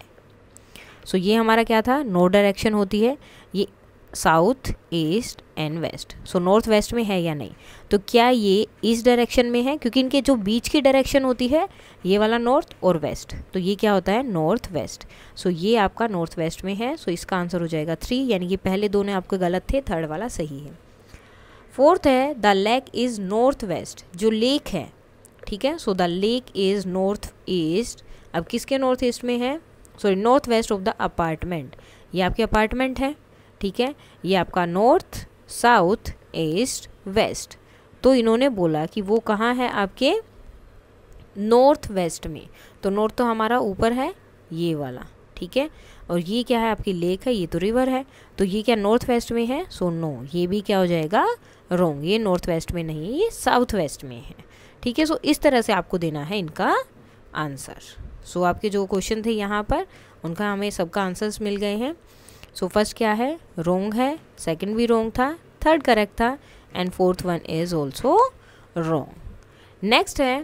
सो so, ये हमारा क्या था नो डायरेक्शन होती है ये south east and west so north west में है या नहीं तो क्या ये इस डायरेक्शन में है क्योंकि इनके जो बीच की डायरेक्शन होती है ये वाला नॉर्थ और वेस्ट तो ये क्या होता है नॉर्थ वेस्ट सो ये आपका नॉर्थ वेस्ट में है सो so इसका आंसर हो जाएगा थ्री यानी कि पहले दोनों आपके गलत थे थर्ड वाला सही है फोर्थ है the lake is north west जो लेक है ठीक है so the lake is north east अब किसके नॉर्थ ईस्ट में है sorry north west of the apartment ये आपके अपार्टमेंट है ठीक है ये आपका नॉर्थ साउथ ईस्ट वेस्ट तो इन्होंने बोला कि वो कहाँ है आपके नॉर्थ वेस्ट में तो नॉर्थ तो हमारा ऊपर है ये वाला ठीक है और ये क्या है आपकी लेक है ये तो रिवर है तो ये क्या नॉर्थ वेस्ट में है सो so, नो no, ये भी क्या हो जाएगा रोंग ये नॉर्थ वेस्ट में नहीं ये साउथ वेस्ट में है ठीक है सो इस तरह से आपको देना है इनका आंसर सो so, आपके जो क्वेश्चन थे यहाँ पर उनका हमें सबका आंसर्स मिल गए हैं सो फर्स्ट क्या है रोंग है सेकंड भी रोंग था थर्ड करेक्ट था and fourth one is also wrong next है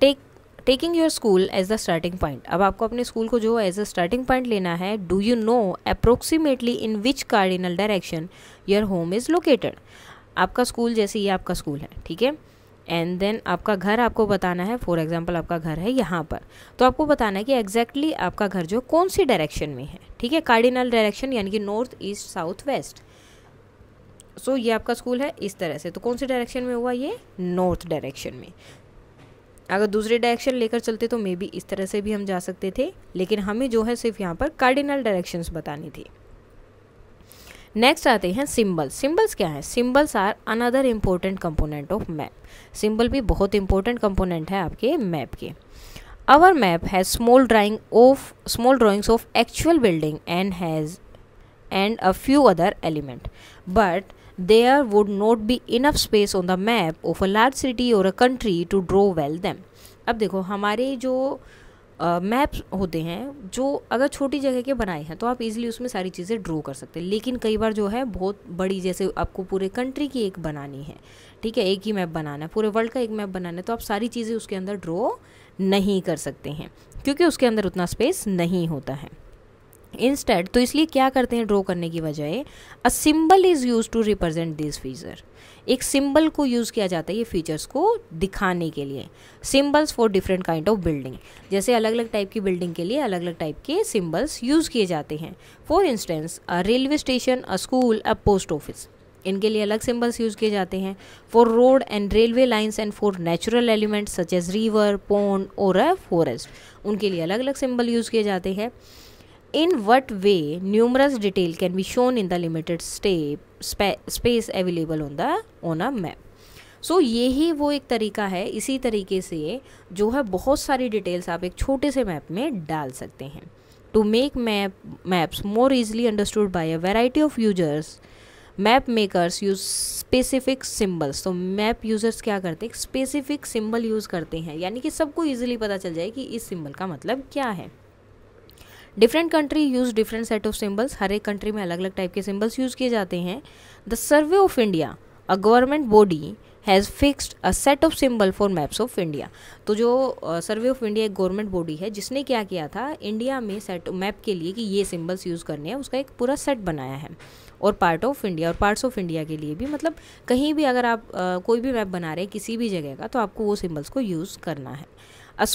take taking your school as the starting point अब आपको अपने स्कूल को जो एज अ स्टार्टिंग पॉइंट लेना है do you know approximately in which cardinal direction your home is located आपका school जैसे ये आपका स्कूल है ठीक है एंड देन आपका घर आपको बताना है फॉर एग्जाम्पल आपका घर है यहाँ पर तो आपको बताना है कि एग्जैक्टली exactly आपका घर जो कौन सी डायरेक्शन में है ठीक है कार्डिनल डायरेक्शन यानी कि north east south west so ये आपका स्कूल है इस तरह से तो कौन सी डायरेक्शन में हुआ ये नॉर्थ डायरेक्शन में अगर दूसरे डायरेक्शन लेकर चलते तो मे बी इस तरह से भी हम जा सकते थे लेकिन हमें जो है सिर्फ यहाँ पर कार्डिनल डायरेक्शंस बतानी थी नेक्स्ट आते हैं सिम्बल सिम्बल्स क्या हैं symbols are another important component of map symbol भी बहुत इंपॉर्टेंट कंपोनेंट है आपके मैप के our map has small drawing of small drawings of actual building and has and a few other element but there would not be enough space on the map of a large city और a country to draw well them अब देखो हमारे जो map uh, होते हैं जो अगर छोटी जगह के बनाए हैं तो आप इजीली उसमें सारी चीज़ें ड्रॉ कर सकते हैं लेकिन कई बार जो है बहुत बड़ी जैसे आपको पूरे कंट्री की एक बनानी है ठीक है एक ही मैप बनाना है पूरे वर्ल्ड का एक मैप बनाना है तो आप सारी चीज़ें उसके अंदर ड्रॉ नहीं कर सकते हैं क्योंकि उसके अंदर उतना स्पेस नहीं होता है इंस्टेड तो इसलिए क्या करते हैं ड्रॉ करने की बजाय a symbol is use to represent this feature एक सिंबल को यूज़ किया जाता है ये फीचर्स को दिखाने के लिए symbols for different kind of building जैसे अलग अलग टाइप की बिल्डिंग के लिए अलग अलग टाइप के सिंबल्स यूज़ किए जाते हैं for instance a railway station a school a post office इनके लिए अलग सिंबल्स यूज़ किए जाते हैं for road and railway lines and for natural elements such as river pond और अ फॉरेस्ट उनके लिए अलग अलग सिंबल यूज़ किए जाते हैं in what way numerous detail can be shown in the limited step space available on the on a map so ये यही वो एक तरीका है इसी तरीके से जो है बहुत सारी डिटेल्स आप एक छोटे से मैप में डाल सकते हैं to make map maps more easily understood by a variety of users map makers use specific symbols तो मैप यूजर्स क्या करते हैं स्पेसिफिक सिम्बल यूज़ करते हैं यानी कि सबको ईजिली पता चल जाए कि इस सिम्बल का मतलब क्या है different country use different set of symbols हर एक कंट्री में अलग अलग टाइप के सिम्बल्स यूज़ किए जाते हैं the survey of India a government body has fixed a set of symbol for maps of India तो जो सर्वे ऑफ इंडिया एक गवर्नमेंट बॉडी है जिसने क्या किया था इंडिया में सेट मैप के लिए कि ये सिम्बल्स यूज़ करने हैं उसका एक पूरा सेट बनाया है और पार्ट ऑफ इंडिया और पार्ट्स ऑफ इंडिया के लिए भी मतलब कहीं भी अगर आप आ, कोई भी मैप बना रहे हैं किसी भी जगह का तो आपको वो सिम्बल्स को यूज़ करना है A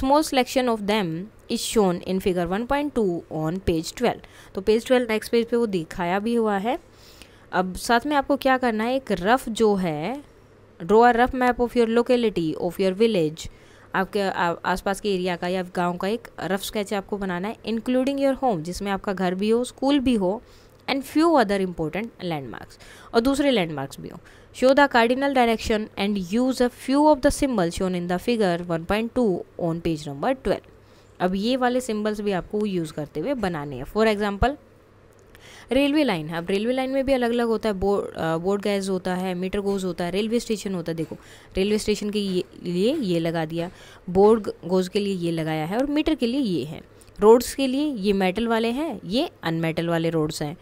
of them is shown in figure one point 1.2 on page 12. तो पेज 12 नेक्स्ट पेज पे वो दिखाया भी हुआ है अब साथ में आपको क्या करना है एक रफ जो है draw a rough map of your locality of your village आपके आसपास के एरिया का या गांव का एक रफ स्केच आपको बनाना है इंक्लूडिंग योर होम जिसमें आपका घर भी हो स्कूल भी हो and few other important landmarks और दूसरे लैंडमार्क्स भी हो show the cardinal direction and use a few of the symbols shown in the figure 1.2 on page number 12 अब ये वाले सिम्बल्स भी आपको यूज़ करते हुए बनाने हैं फॉर एग्जाम्पल रेलवे लाइन है अब रेलवे लाइन में भी अलग अलग होता है बोर्ड बोर्ड गैस होता है मीटर गोज होता है रेलवे स्टेशन होता है देखो रेलवे स्टेशन के लिए ये लगा दिया बोर्ड गोज के लिए ये लगाया है और मीटर के लिए ये है रोड्स के लिए ये मेटल वाले हैं ये अनमेटल वाले रोड्स हैं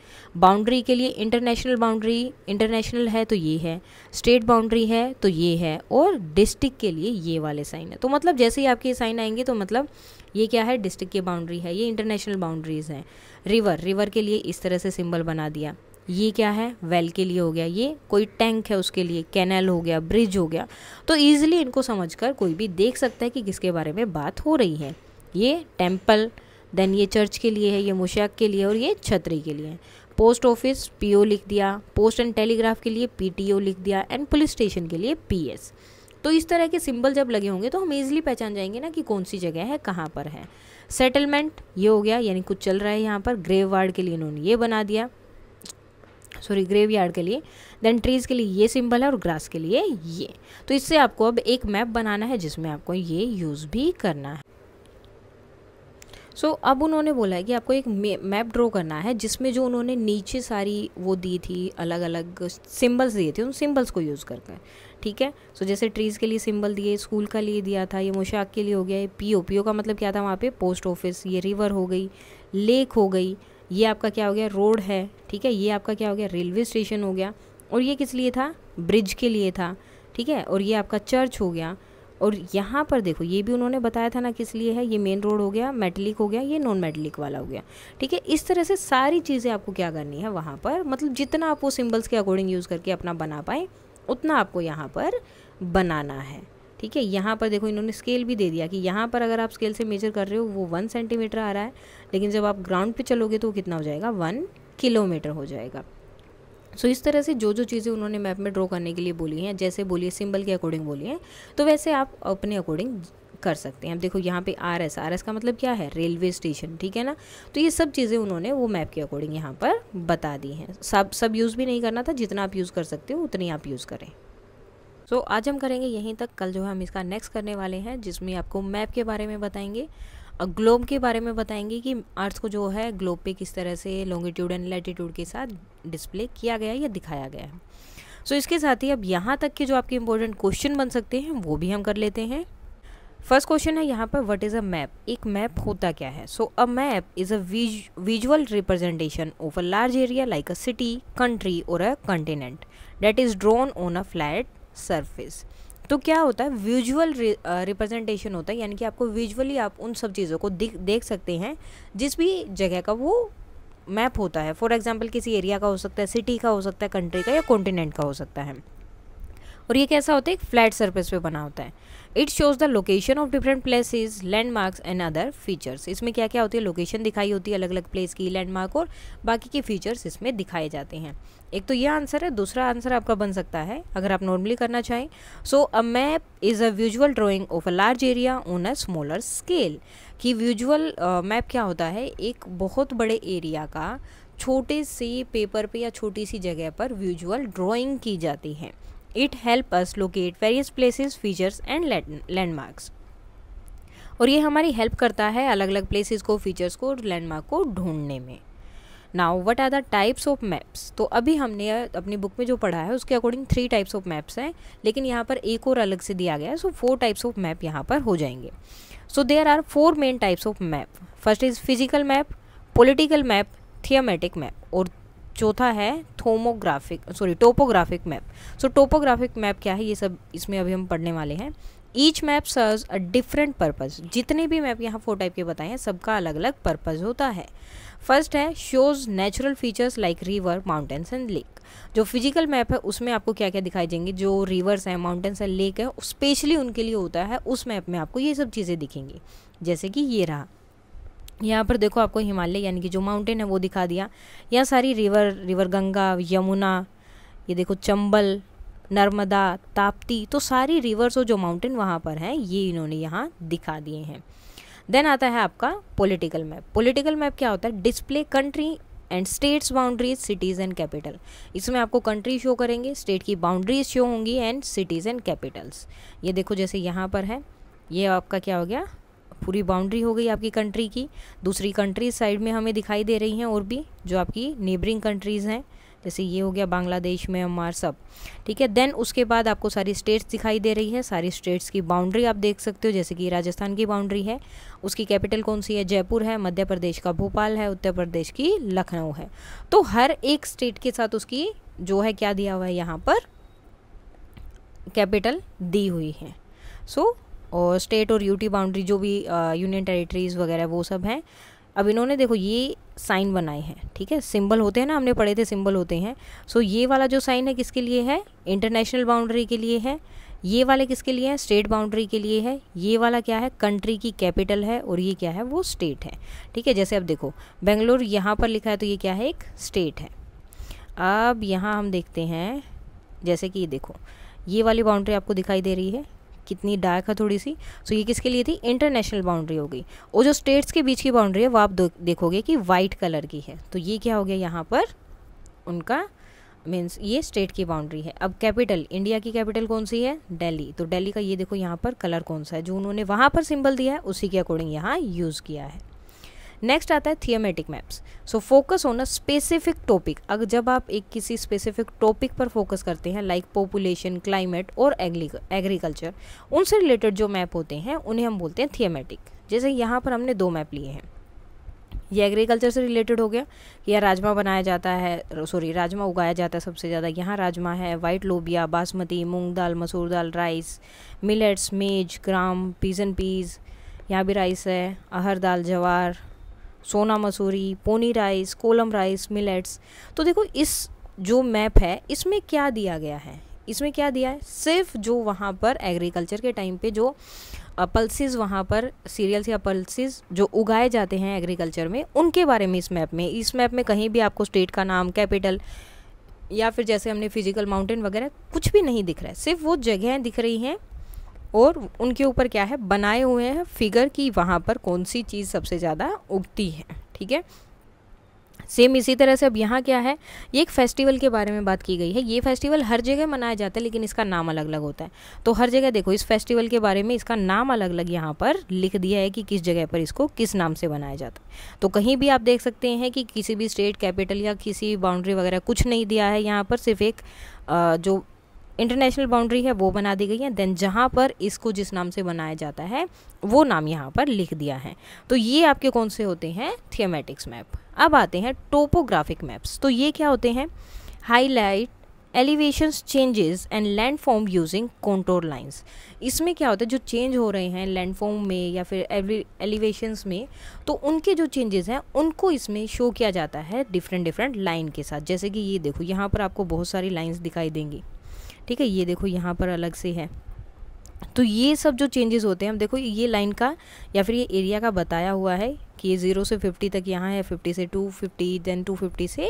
बाउंड्री के लिए इंटरनेशनल बाउंड्री इंटरनेशनल है तो ये है स्टेट बाउंड्री है तो ये है और डिस्ट्रिक्ट के लिए ये वाले साइन है तो मतलब जैसे ही आपके साइन आएंगे तो मतलब ये क्या है डिस्ट्रिक्ट की बाउंड्री है ये इंटरनेशनल बाउंड्रीज़ हैं रिवर रिवर के लिए इस तरह से सिंबल बना दिया ये क्या है वेल के लिए हो गया ये कोई टैंक है उसके लिए कैनल हो गया ब्रिज हो गया तो ईजिली इनको समझकर कोई भी देख सकता है कि किसके बारे में बात हो रही है ये टेम्पल देन ये चर्च के लिए है ये मुशाक के लिए और ये छतरी के लिए पोस्ट ऑफिस पीओ लिख दिया पोस्ट एंड टेलीग्राफ के लिए पीटीओ लिख दिया एंड पुलिस स्टेशन के लिए पीएस तो इस तरह के सिंबल जब लगे होंगे तो हम ईजिली पहचान जाएंगे ना कि कौन सी जगह है कहाँ पर है सेटलमेंट ये हो गया यानी कुछ चल रहा है यहाँ पर ग्रेव वार्ड के लिए इन्होंने ये बना दिया सॉरी ग्रेव यार्ड के लिए देन ट्रीज़ के लिए ये सिंबल है और ग्रास के लिए ये तो इससे आपको अब एक मैप बनाना है जिसमें आपको ये यूज़ भी करना है सो so, अब उन्होंने बोला है कि आपको एक मैप ड्रॉ करना है जिसमें जो उन्होंने नीचे सारी वो दी थी अलग अलग सिम्बल्स दिए थे उन सिम्बल्स को यूज़ करके ठीक है सो so, जैसे ट्रीज़ के लिए सिम्बल दिए स्कूल का लिए दिया था ये मोशाक के लिए हो गया ये पी ओ पी ओ का मतलब क्या था वहाँ पे पोस्ट ऑफिस ये रिवर हो गई लेक हो गई ये आपका क्या हो गया रोड है ठीक है ये आपका क्या हो गया रेलवे स्टेशन हो गया और ये किस लिए था ब्रिज के लिए था ठीक है और ये आपका चर्च हो गया और यहाँ पर देखो ये भी उन्होंने बताया था ना किस लिए है ये मेन रोड हो गया मेटलिक हो गया ये नॉन मेटलिक वाला हो गया ठीक है इस तरह से सारी चीज़ें आपको क्या करनी है वहाँ पर मतलब जितना आप वो सिम्बल्स के अकॉर्डिंग यूज़ करके अपना बना पाएँ उतना आपको यहाँ पर बनाना है ठीक है यहाँ पर देखो इन्होंने स्केल भी दे दिया कि यहाँ पर अगर आप स्केल से मेजर कर रहे हो वो वन सेंटीमीटर आ रहा है लेकिन जब आप ग्राउंड पे चलोगे तो कितना हो जाएगा वन किलोमीटर हो जाएगा सो इस तरह से जो जो चीज़ें उन्होंने मैप में ड्रॉ करने के लिए बोली हैं जैसे बोलिए सिंबल के अकॉर्डिंग बोली हैं तो वैसे आप अपने अकॉर्डिंग कर सकते हैं अब देखो यहाँ पे आर एस आर एस का मतलब क्या है रेलवे स्टेशन ठीक है ना तो ये सब चीज़ें उन्होंने वो मैप के अकॉर्डिंग यहाँ पर बता दी हैं सब सब यूज़ भी नहीं करना था जितना आप यूज़ कर सकते हो उतनी आप यूज़ करें सो so, आज हम करेंगे यहीं तक कल जो है हम इसका नेक्स्ट करने वाले हैं जिसमें आपको मैप के बारे में बताएंगे ग्लोब के बारे में बताएंगे कि आर्ट्स को जो है ग्लोब पे किस तरह से लॉन्गिट्यूड एंड लैटिट्यूड के साथ डिस्प्ले किया गया या दिखाया गया है सो इसके साथ ही अब यहाँ तक के जो आपके इंपॉर्टेंट क्वेश्चन बन सकते हैं वो भी हम कर लेते हैं फर्स्ट क्वेश्चन है यहाँ पर व्हाट इज़ अ मैप एक मैप होता क्या है so a map is a visual representation of a large area like a city country और a continent that is drawn on a flat surface तो क्या होता है विजुअल रिप्रेजेंटेशन होता है यानी कि आपको विजुअली आप उन सब चीज़ों को देख सकते हैं जिस भी जगह का वो मैप होता है फॉर एग्जाम्पल किसी एरिया का हो सकता है सिटी का हो सकता है कंट्री का या कॉन्टिनेंट का हो सकता है और ये कैसा होता है एक फ्लैट सरफेस पे बना होता है it shows the location of different places landmarks and other features इसमें क्या क्या होती है लोकेशन दिखाई होती है अलग अलग प्लेस की लैंडमार्क और बाकी के फीचर्स इसमें दिखाए जाते हैं एक तो यह आंसर है दूसरा आंसर आपका बन सकता है अगर आप नॉर्मली करना चाहें so a map is a visual drawing of a large area on a smaller scale कि विजुअल मैप क्या होता है एक बहुत बड़े एरिया का छोटे से पेपर पे या छोटी सी जगह पर विजुअल ड्राइंग की जाती है it help us locate various places features and landmarks और ये हमारी हेल्प करता है अलग अलग प्लेसेस को फीचर्स को लैंडमार्क को ढूंढने में now what are the types of maps तो अभी हमने अपनी बुक में जो पढ़ा है उसके according three types of maps हैं लेकिन यहाँ पर एक और अलग से दिया गया है so four types of map यहाँ पर हो जाएंगे so there are four main types of map first is physical map political map thematic map और चौथा है thomographic sorry topographic map so topographic map क्या है ये सब इसमें अभी हम पढ़ने वाले हैं each map serve a different purpose जितने भी मैप यहाँ फोर टाइप के बताए हैं सबका अलग अलग पर्पज़ होता है फर्स्ट है shows natural features like river mountains and lake जो फिजिकल मैप है उसमें आपको क्या क्या दिखाई देंगे जो रिवर्स हैं माउंटेन्स एंड लेक है स्पेशली उनके लिए होता है उस मैप में आपको ये सब चीज़ें दिखेंगी जैसे कि ये रहा यहाँ पर देखो आपको हिमालय यानी कि जो माउंटेन है वो दिखा दिया यहाँ सारी रिवर रिवर गंगा यमुना ये देखो चंबल नर्मदा ताप्ती तो सारी रिवर्स और जो माउंटेन वहाँ पर हैं ये इन्होंने यहाँ दिखा दिए हैं देन आता है आपका पॉलिटिकल मैप पॉलिटिकल मैप क्या होता है display country and states boundaries cities and capital इसमें आपको कंट्री शो करेंगे स्टेट की बाउंड्रीज शो होंगी एंड सिटीज़ एंड कैपिटल्स ये देखो जैसे यहाँ पर है ये आपका क्या हो गया पूरी बाउंड्री हो गई आपकी कंट्री की दूसरी कंट्रीज साइड में हमें दिखाई दे रही हैं और भी जो आपकी नेबरिंग कंट्रीज़ हैं जैसे ये हो गया बांग्लादेश में म्यांमार सब ठीक है देन उसके बाद आपको सारी स्टेट्स दिखाई दे रही है सारी स्टेट्स की बाउंड्री आप देख सकते हो जैसे कि राजस्थान की बाउंड्री है उसकी कैपिटल कौन सी है जयपुर है मध्य प्रदेश का भोपाल है उत्तर प्रदेश की लखनऊ है तो हर एक स्टेट के साथ उसकी जो है क्या दिया हुआ है यहाँ पर कैपिटल दी हुई है सो so, और स्टेट और यूटी बाउंड्री जो भी यूनियन टेरिटरीज़ वगैरह वो सब हैं अब इन्होंने देखो ये साइन बनाए हैं ठीक है सिंबल होते हैं ना हमने पढ़े थे सिंबल होते हैं सो ये वाला जो साइन है किसके लिए है इंटरनेशनल बाउंड्री के लिए है ये वाले किसके लिए हैं स्टेट बाउंड्री के लिए है ये वाला क्या है कंट्री की कैपिटल है और ये क्या है वो स्टेट है ठीक है जैसे अब देखो बेंगलोर यहाँ पर लिखा है तो ये क्या है एक स्टेट है अब यहाँ हम देखते हैं जैसे कि ये देखो ये वाली बाउंड्री आपको दिखाई दे रही है कितनी डार्क है थोड़ी सी सो ये किसके लिए थी इंटरनेशनल बाउंड्री होगी और जो स्टेट्स के बीच की बाउंड्री है वो आप देखोगे कि वाइट कलर की है तो ये क्या हो गया यहाँ पर उनका मीन्स ये स्टेट की बाउंड्री है अब कैपिटल इंडिया की कैपिटल कौन सी है दिल्ली तो दिल्ली का ये देखो यहाँ पर कलर कौन सा है जो उन्होंने वहाँ पर सिंबल दिया है उसी के अकॉर्डिंग यहाँ यूज़ किया है नेक्स्ट आता है thematic maps so focus on a specific topic अगर जब आप एक किसी स्पेसिफिक टॉपिक पर फोकस करते हैं लाइक पॉपुलेशन क्लाइमेट और एग्रीकल्चर उनसे रिलेटेड जो मैप होते हैं उन्हें हम बोलते हैं थियोमेटिक जैसे यहाँ पर हमने दो मैप लिए हैं ये एग्रीकल्चर से रिलेटेड हो गया या राजमा बनाया जाता है सॉरी राजमा उगाया जाता है सबसे ज़्यादा यहाँ राजमा है वाइट लोबिया बासमती मूंग दाल मसूर दाल राइस मिलेट्स मेज ग्राम पीजन पीज यहाँ भी राइस है अहर dal jowar Sona Masuri Ponni rice Kolam rice millets तो देखो इस जो मैप है इसमें क्या दिया गया है इसमें क्या दिया है सिर्फ जो वहाँ पर एग्रीकल्चर के टाइम पे जो पल्सिस वहाँ पर सीरियल्स या पल्सिस जो उगाए जाते हैं एग्रीकल्चर में उनके बारे में इस मैप में इस मैप में कहीं भी आपको स्टेट का नाम कैपिटल या फिर जैसे हमने फिजिकल माउंटेन वगैरह कुछ भी नहीं दिख रहा है सिर्फ वो जगहें दिख रही हैं और उनके ऊपर क्या है बनाए हुए हैं फिगर कि वहाँ पर कौन सी चीज़ सबसे ज़्यादा उगती है ठीक है सेम इसी तरह से अब यहाँ क्या है ये एक फेस्टिवल के बारे में बात की गई है ये फेस्टिवल हर जगह मनाया जाता है लेकिन इसका नाम अलग अलग होता है तो हर जगह देखो इस फेस्टिवल के बारे में इसका नाम अलग अलग यहाँ पर लिख दिया है कि किस जगह पर इसको किस नाम से मनाया जाता है तो कहीं भी आप देख सकते हैं कि किसी भी स्टेट कैपिटल या किसी बाउंड्री वगैरह कुछ नहीं दिया है यहाँ पर सिर्फ एक जो इंटरनेशनल बाउंड्री है वो बना दी गई है देन जहाँ पर इसको जिस नाम से बनाया जाता है वो नाम यहाँ पर लिख दिया है तो ये आपके कौन से होते हैं थियोमेटिक्स मैप अब आते हैं टोपोग्राफिक मैप्स तो ये क्या होते हैं highlight elevation changes and land form using contour lines इसमें क्या होता है जो चेंज हो रहे हैं लैंडफॉर्म में या फिर एलिवेशंस में तो उनके जो चेंजेस हैं उनको इसमें शो किया जाता है डिफरेंट डिफरेंट लाइन के साथ जैसे कि ये देखो यहाँ पर आपको बहुत सारी लाइन्स दिखाई देंगी ठीक है ये देखो यहाँ पर अलग से है तो ये सब जो चेंजेस होते हैं हम देखो ये लाइन का या फिर ये एरिया का बताया हुआ है कि ये ज़ीरो से फिफ्टी तक यहाँ है फिफ्टी से two fifty then two fifty से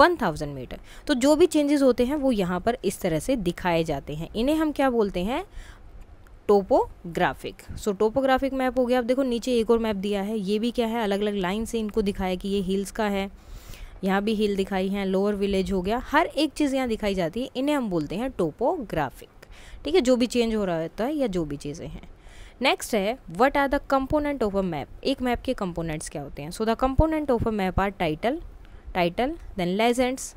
वन थाउजेंड मीटर तो जो भी चेंजेस होते हैं वो यहाँ पर इस तरह से दिखाए जाते हैं इन्हें हम क्या बोलते हैं टोपोग्राफिक सो टोपोग्राफिक मैप हो गया अब देखो नीचे एक और मैप दिया है ये भी क्या है अलग अलग लाइन से इनको दिखाया कि ये हिल्स का है यहाँ भी हिल दिखाई है लोअर विलेज हो गया हर एक चीज़ यहाँ दिखाई जाती है इन्हें हम बोलते हैं टोपोग्राफिक ठीक है जो भी चेंज हो रहा होता है या जो भी चीज़ें हैं नेक्स्ट है what are the component of a map एक मैप के कंपोनेंट्स क्या होते हैं so the component of a map are title title then legends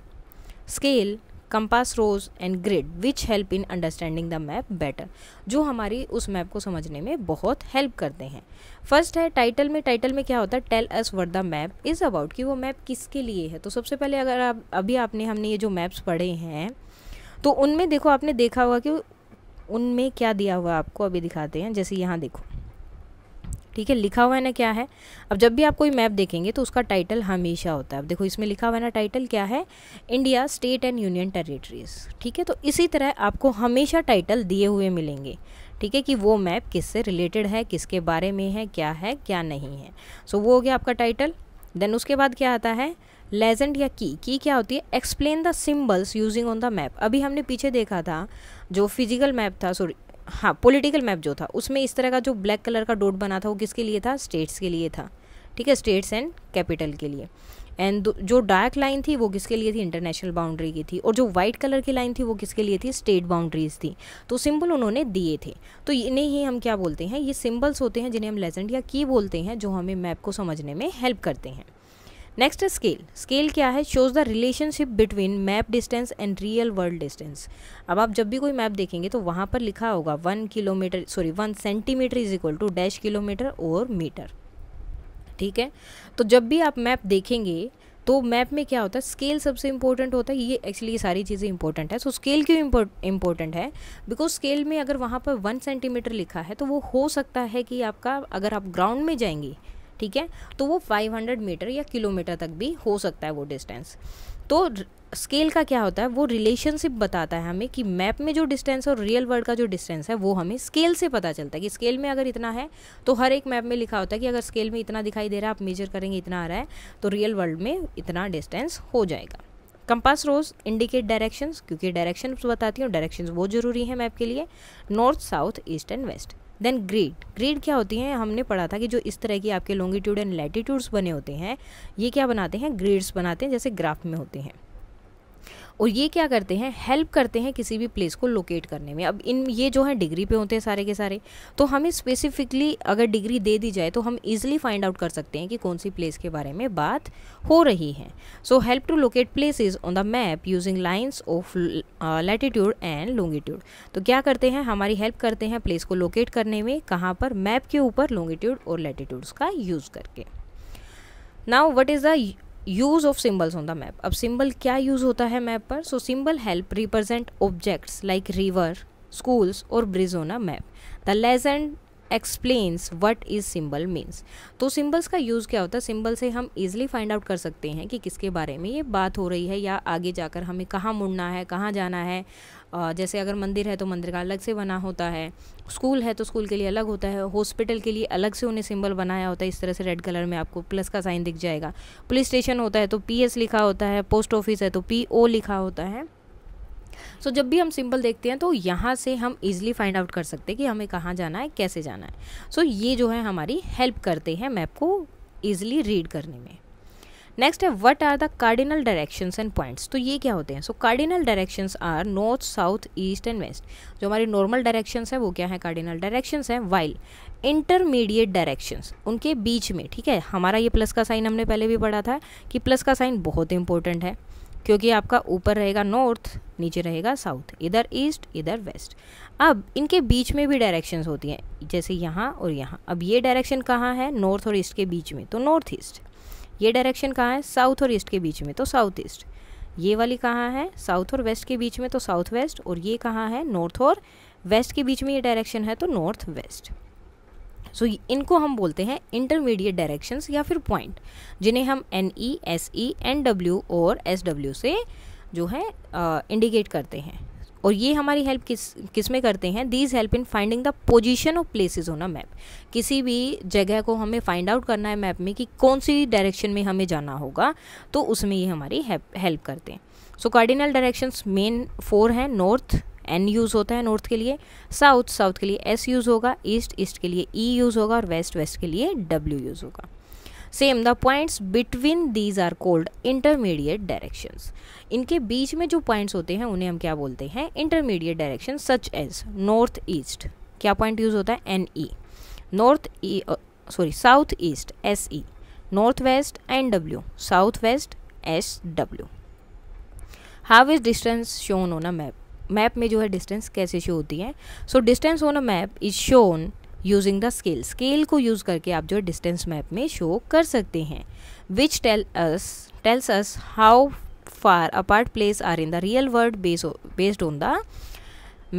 scale compass rose and grid which help in understanding the map better जो हमारी उस map को समझने में बहुत हेल्प करते हैं फर्स्ट है टाइटल में टाइटल में क्या होता है tell us what the map is about कि वो मैप किसके लिए है तो सबसे पहले अगर आप अभी आपने हमने ये जो मैप्स पढ़े हैं तो उनमें देखो आपने देखा होगा कि उनमें क्या दिया हुआ आपको अभी दिखाते हैं जैसे यहाँ देखो ठीक है लिखा हुआ है ना क्या है अब जब भी आप कोई मैप देखेंगे तो उसका टाइटल हमेशा होता है अब देखो इसमें लिखा हुआ है ना टाइटल क्या है India state and union territories ठीक है तो इसी तरह आपको हमेशा टाइटल दिए हुए मिलेंगे ठीक है कि वो मैप किससे रिलेटेड है किसके बारे में है क्या है क्या नहीं है सो so, वो हो गया आपका टाइटल देन उसके बाद क्या आता है लेजेंड या की की क्या होती है explain the symbols using on the map अभी हमने पीछे देखा था जो फिजिकल मैप था सॉरी हाँ पॉलिटिकल मैप जो था उसमें इस तरह का जो ब्लैक कलर का डोट बना था वो किसके लिए था स्टेट्स के लिए था ठीक है स्टेट्स एंड कैपिटल के लिए एंड जो डार्क लाइन थी वो किसके लिए थी इंटरनेशनल बाउंड्री की थी और जो व्हाइट कलर की लाइन थी वो किसके लिए थी स्टेट बाउंड्रीज थी तो सिंबल उन्होंने दिए थे तो इन्हें ही हम क्या बोलते हैं ये सिंबल्स होते हैं जिन्हें हम लेजेंड या की बोलते हैं जो हमें मैप को समझने में हेल्प करते हैं नेक्स्ट है स्केल स्केल क्या है shows the relationship between map distance and real world distance अब आप जब भी कोई मैप देखेंगे तो वहाँ पर लिखा होगा one kilometre sorry one centimetre is equal to dash kilometre और मीटर ठीक है तो जब भी आप मैप देखेंगे तो मैप में क्या होता है स्केल सबसे इंपॉर्टेंट होता है ये एक्चुअली ये सारी चीज़ें इंपॉर्टेंट है सो स्केल क्यों इंपॉर्टेंट है बिकॉज स्केल में अगर वहाँ पर वन सेंटीमीटर लिखा है तो वो हो सकता है कि आपका अगर आप ग्राउंड में जाएंगे ठीक है तो वो 500 मीटर या किलोमीटर तक भी हो सकता है वो डिस्टेंस तो स्केल का क्या होता है वो रिलेशनशिप बताता है हमें कि मैप में जो डिस्टेंस और रियल वर्ल्ड का जो डिस्टेंस है वो हमें स्केल से पता चलता है कि स्केल में अगर इतना है तो हर एक मैप में लिखा होता है कि अगर स्केल में इतना दिखाई दे रहा है आप मेजर करेंगे इतना आ रहा है तो रियल वर्ल्ड में इतना डिस्टेंस हो जाएगा कंपास रोज इंडिकेट डायरेक्शंस क्योंकि डायरेक्शंस बताती हूँ डायरेक्शंस बहुत ज़रूरी है मैप के लिए north south east and west then grid grid क्या होती हैं हमने पढ़ा था कि जो इस तरह की आपके लॉन्गिट्यूड एंड लैटीट्यूड्स बने होते हैं ये क्या बनाते हैं ग्रेड्स बनाते हैं जैसे ग्राफ में होते हैं और ये क्या करते हैं हेल्प करते हैं किसी भी प्लेस को लोकेट करने में अब इन ये जो है डिग्री पे होते हैं सारे के सारे तो हमें स्पेसिफिकली अगर डिग्री दे दी जाए तो हम इजिली फाइंड आउट कर सकते हैं कि कौन सी प्लेस के बारे में बात हो रही है so help to locate places on the map using lines of latitude and longitude तो क्या करते हैं हमारी हेल्प करते हैं प्लेस को लोकेट करने में कहाँ पर मैप के ऊपर लोंगीट्यूड और लैटिट्यूड्स का यूज़ करके now what is the use of symbols on the map अब सिम्बल क्या यूज़ होता है मैप पर so symbol help represent objects like river schools और bridge on a map the legend explains what is symbol means तो symbols का use क्या होता है सिम्बल से हम इजीली फाइंड आउट कर सकते हैं कि किसके बारे में ये बात हो रही है या आगे जाकर हमें कहाँ मुड़ना है कहाँ जाना है जैसे अगर मंदिर है तो मंदिर का अलग से बना होता है स्कूल है तो स्कूल के लिए अलग होता है हॉस्पिटल के लिए अलग से उन्हें सिंबल बनाया होता है इस तरह से रेड कलर में आपको प्लस का साइन दिख जाएगा पुलिस स्टेशन होता है तो पी लिखा होता है पोस्ट ऑफिस है तो पी लिखा होता है सो so, जब भी हम सिंबल देखते हैं तो यहाँ से हम इजिली फाइंड आउट कर सकते हैं कि हमें कहाँ जाना है कैसे जाना है सो so, ये जो है हमारी हेल्प करते हैं मैप को ईजिली रीड करने में नेक्स्ट है what are the cardinal directions and points तो ये क्या होते हैं so cardinal directions are north south east and west जो हमारी नॉर्मल डायरेक्शंस है वो क्या है कार्डिनल डायरेक्शंस हैं वाइल इंटरमीडिएट डायरेक्शंस उनके बीच में ठीक है हमारा ये प्लस का साइन हमने पहले भी पढ़ा था कि प्लस का साइन बहुत इंपॉर्टेंट है क्योंकि आपका ऊपर रहेगा नॉर्थ नीचे रहेगा साउथ इधर ईस्ट इधर वेस्ट अब इनके बीच में भी डायरेक्शंस होती हैं जैसे यहाँ और यहाँ अब ये डायरेक्शन कहाँ है नॉर्थ और ईस्ट के बीच में तो नॉर्थ ईस्ट ये डायरेक्शन कहाँ है साउथ और ईस्ट के बीच में तो साउथ ईस्ट ये वाली कहाँ है साउथ और वेस्ट के बीच में तो साउथ वेस्ट और ये कहाँ है नॉर्थ और वेस्ट के बीच में ये डायरेक्शन है तो नॉर्थ वेस्ट सो so, इनको हम बोलते हैं इंटरमीडिएट डायरेक्शंस या फिर पॉइंट जिन्हें हम N E S E N W और एस डब्ल्यू से जो है इंडिकेट करते हैं और ये हमारी हेल्प किस किस में करते हैं these help in finding the position of places a map किसी भी जगह को हमें फाइंड आउट करना है मैप में कि कौन सी डायरेक्शन में हमें जाना होगा तो उसमें ये हमारी हेल्प करते हैं so cardinal directions main four हैं नॉर्थ एन यूज़ होता है नॉर्थ के लिए साउथ साउथ के लिए एस यूज़ होगा ईस्ट ईस्ट के लिए ई e यूज़ होगा और वेस्ट वेस्ट के लिए डब्ल्यू यूज़ होगा same the points between these are called intermediate directions इनके बीच में जो पॉइंट्स होते हैं उन्हें हम क्या बोलते हैं intermediate direction such as north east क्या पॉइंट यूज़ होता है N E north E sorry south east S E north west N W south west S W how is distance shown on a map map में जो है distance कैसे show होती है so distance on a map is shown using the scale scale को use करके आप जो है डिस्टेंस मैप में शो कर सकते हैं which tell us tells us how far apart places are in the real world based on the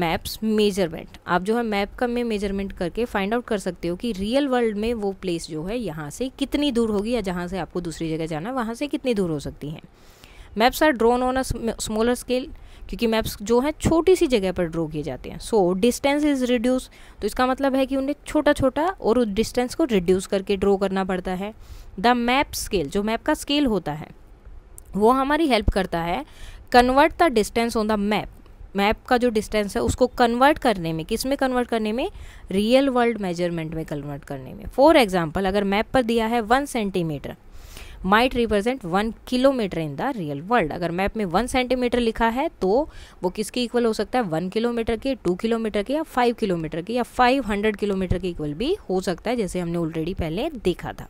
maps measurement आप जो है मैप का में मेजरमेंट करके फाइंड आउट कर सकते हो कि रियल वर्ल्ड में वो प्लेस जो है यहाँ से कितनी दूर होगी या जहाँ से आपको दूसरी जगह जाना है वहाँ से कितनी दूर हो सकती है maps are drawn on a smaller scale क्योंकि मैप्स जो हैं छोटी सी जगह पर ड्रॉ किए जाते हैं सो डिस्टेंस इज़ रिड्यूस तो इसका मतलब है कि उन्हें छोटा छोटा और उस डिस्टेंस को रिड्यूस करके ड्रॉ करना पड़ता है द मैप स्केल जो मैप का स्केल होता है वो हमारी हेल्प करता है convert the distance on the map map का जो डिस्टेंस है उसको कन्वर्ट करने में किस में कन्वर्ट करने में रियल वर्ल्ड मेजरमेंट में कन्वर्ट करने में फॉर एग्जाम्पल अगर मैप पर दिया है one centimetre might represent one kilometre in the real world अगर मैप में वन सेंटीमीटर लिखा है तो वो किसके इक्वल हो सकता है वन किलोमीटर के टू किलोमीटर के या फाइव किलोमीटर के या फाइव हंड्रेड किलोमीटर के इक्वल भी हो सकता है जैसे हमने ऑलरेडी पहले देखा था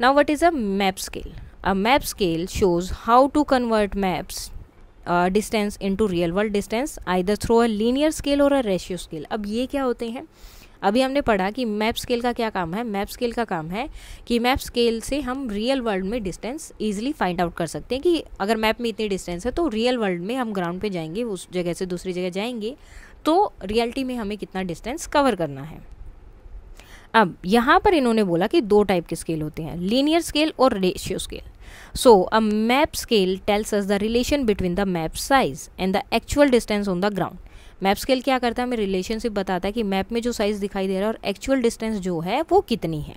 now what is a map scale a map scale shows how to convert maps distance into real world distance either through a linear scale और अ रेशियो स्केल अब ये क्या होते हैं अभी हमने पढ़ा कि मैप स्केल का क्या काम है मैप स्केल का काम है कि मैप स्केल से हम रियल वर्ल्ड में डिस्टेंस ईजिली फाइंड आउट कर सकते हैं कि अगर मैप में इतनी डिस्टेंस है तो रियल वर्ल्ड में हम ग्राउंड पे जाएंगे उस जगह से दूसरी जगह जाएंगे तो रियलिटी में हमें कितना डिस्टेंस कवर करना है अब यहाँ पर इन्होंने बोला कि दो टाइप के स्केल होते हैं लीनियर स्केल और ratio scale so a map scale tells us the relation between the map size and the actual distance on the ground map scale क्या करता है हमें रिलेशनशिप बताता है कि मैप में जो साइज़ दिखाई दे रहा है और एक्चुअल डिस्टेंस जो है वो कितनी है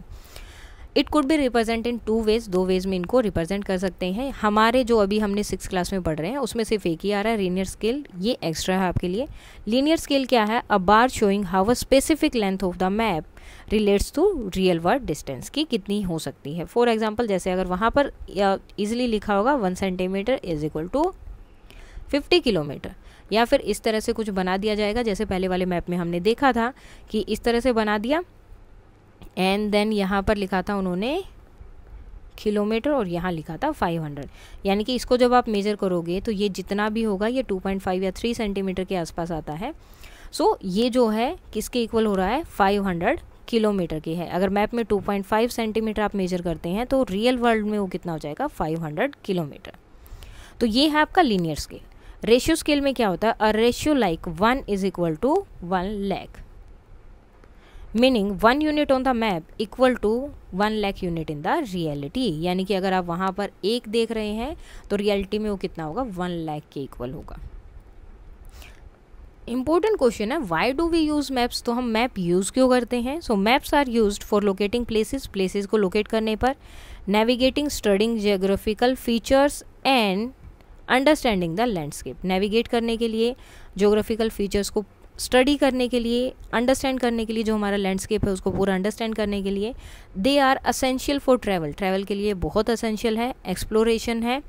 it could be represent in two ways दो वेज में इनको रिप्रेजेंट कर सकते हैं हमारे जो अभी हमने सिक्स क्लास में पढ़ रहे हैं उसमें सिर्फ एक ही आ रहा है लीनियर स्केल ये एक्स्ट्रा है आपके लिए लीनियर स्केल क्या है a bar showing how a specific length of the map relates to real world distance की कितनी हो सकती है फॉर एग्जाम्पल जैसे अगर वहाँ पर ईजिली लिखा होगा one centimetre is equal to fifty kilometre या फिर इस तरह से कुछ बना दिया जाएगा जैसे पहले वाले मैप में हमने देखा था कि इस तरह से बना दिया एंड देन यहाँ पर लिखा था उन्होंने किलोमीटर और यहाँ लिखा था 500 यानी कि इसको जब आप मेज़र करोगे तो ये जितना भी होगा ये 2.5 या 3 सेंटीमीटर के आसपास आता है सो so, ये जो है किसके इक्वल हो रहा है 500 किलोमीटर के है अगर मैप में 2.5 सेंटीमीटर आप मेजर करते हैं तो रियल वर्ल्ड में वो कितना हो जाएगा 500 किलोमीटर तो ये है आपका लीनियर स्केल रेशियो स्केल में क्या होता है a ratio like one is equal to one lakh meaning one unit on the map equal to one lakh unit in the reality यानी कि अगर आप वहाँ पर एक देख रहे हैं तो रियलिटी में वो कितना होगा वन लैख के इक्वल होगा इंपॉर्टेंट क्वेश्चन है why do we use maps तो हम मैप यूज़ क्यों करते हैं so maps are use for locating places places को लोकेट करने पर navigating studying geographical features and understanding the landscape navigate करने के लिए जोग्राफिकल फीचर्स को स्टडी करने के लिए अंडरस्टैंड करने के लिए जो हमारा लैंडस्केप है उसको पूरा अंडरस्टैंड करने के लिए they are essential for travel travel के लिए बहुत असेंशियल है एक्सप्लोरेशन है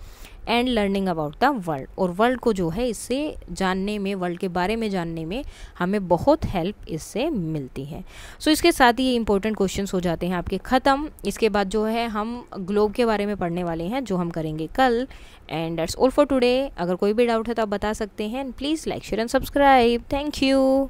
and learning about the world और वर्ल्ड को जो है इससे जानने में वर्ल्ड के बारे में जानने में हमें बहुत हेल्प इससे मिलती है सो so, इसके साथ ही ये इंपॉर्टेंट क्वेश्चन हो जाते हैं आपके ख़त्म इसके बाद जो है हम ग्लोब के बारे में पढ़ने वाले हैं जो हम करेंगे कल and that's all for today अगर कोई भी डाउट है तो आप बता सकते हैं please like share and subscribe thank you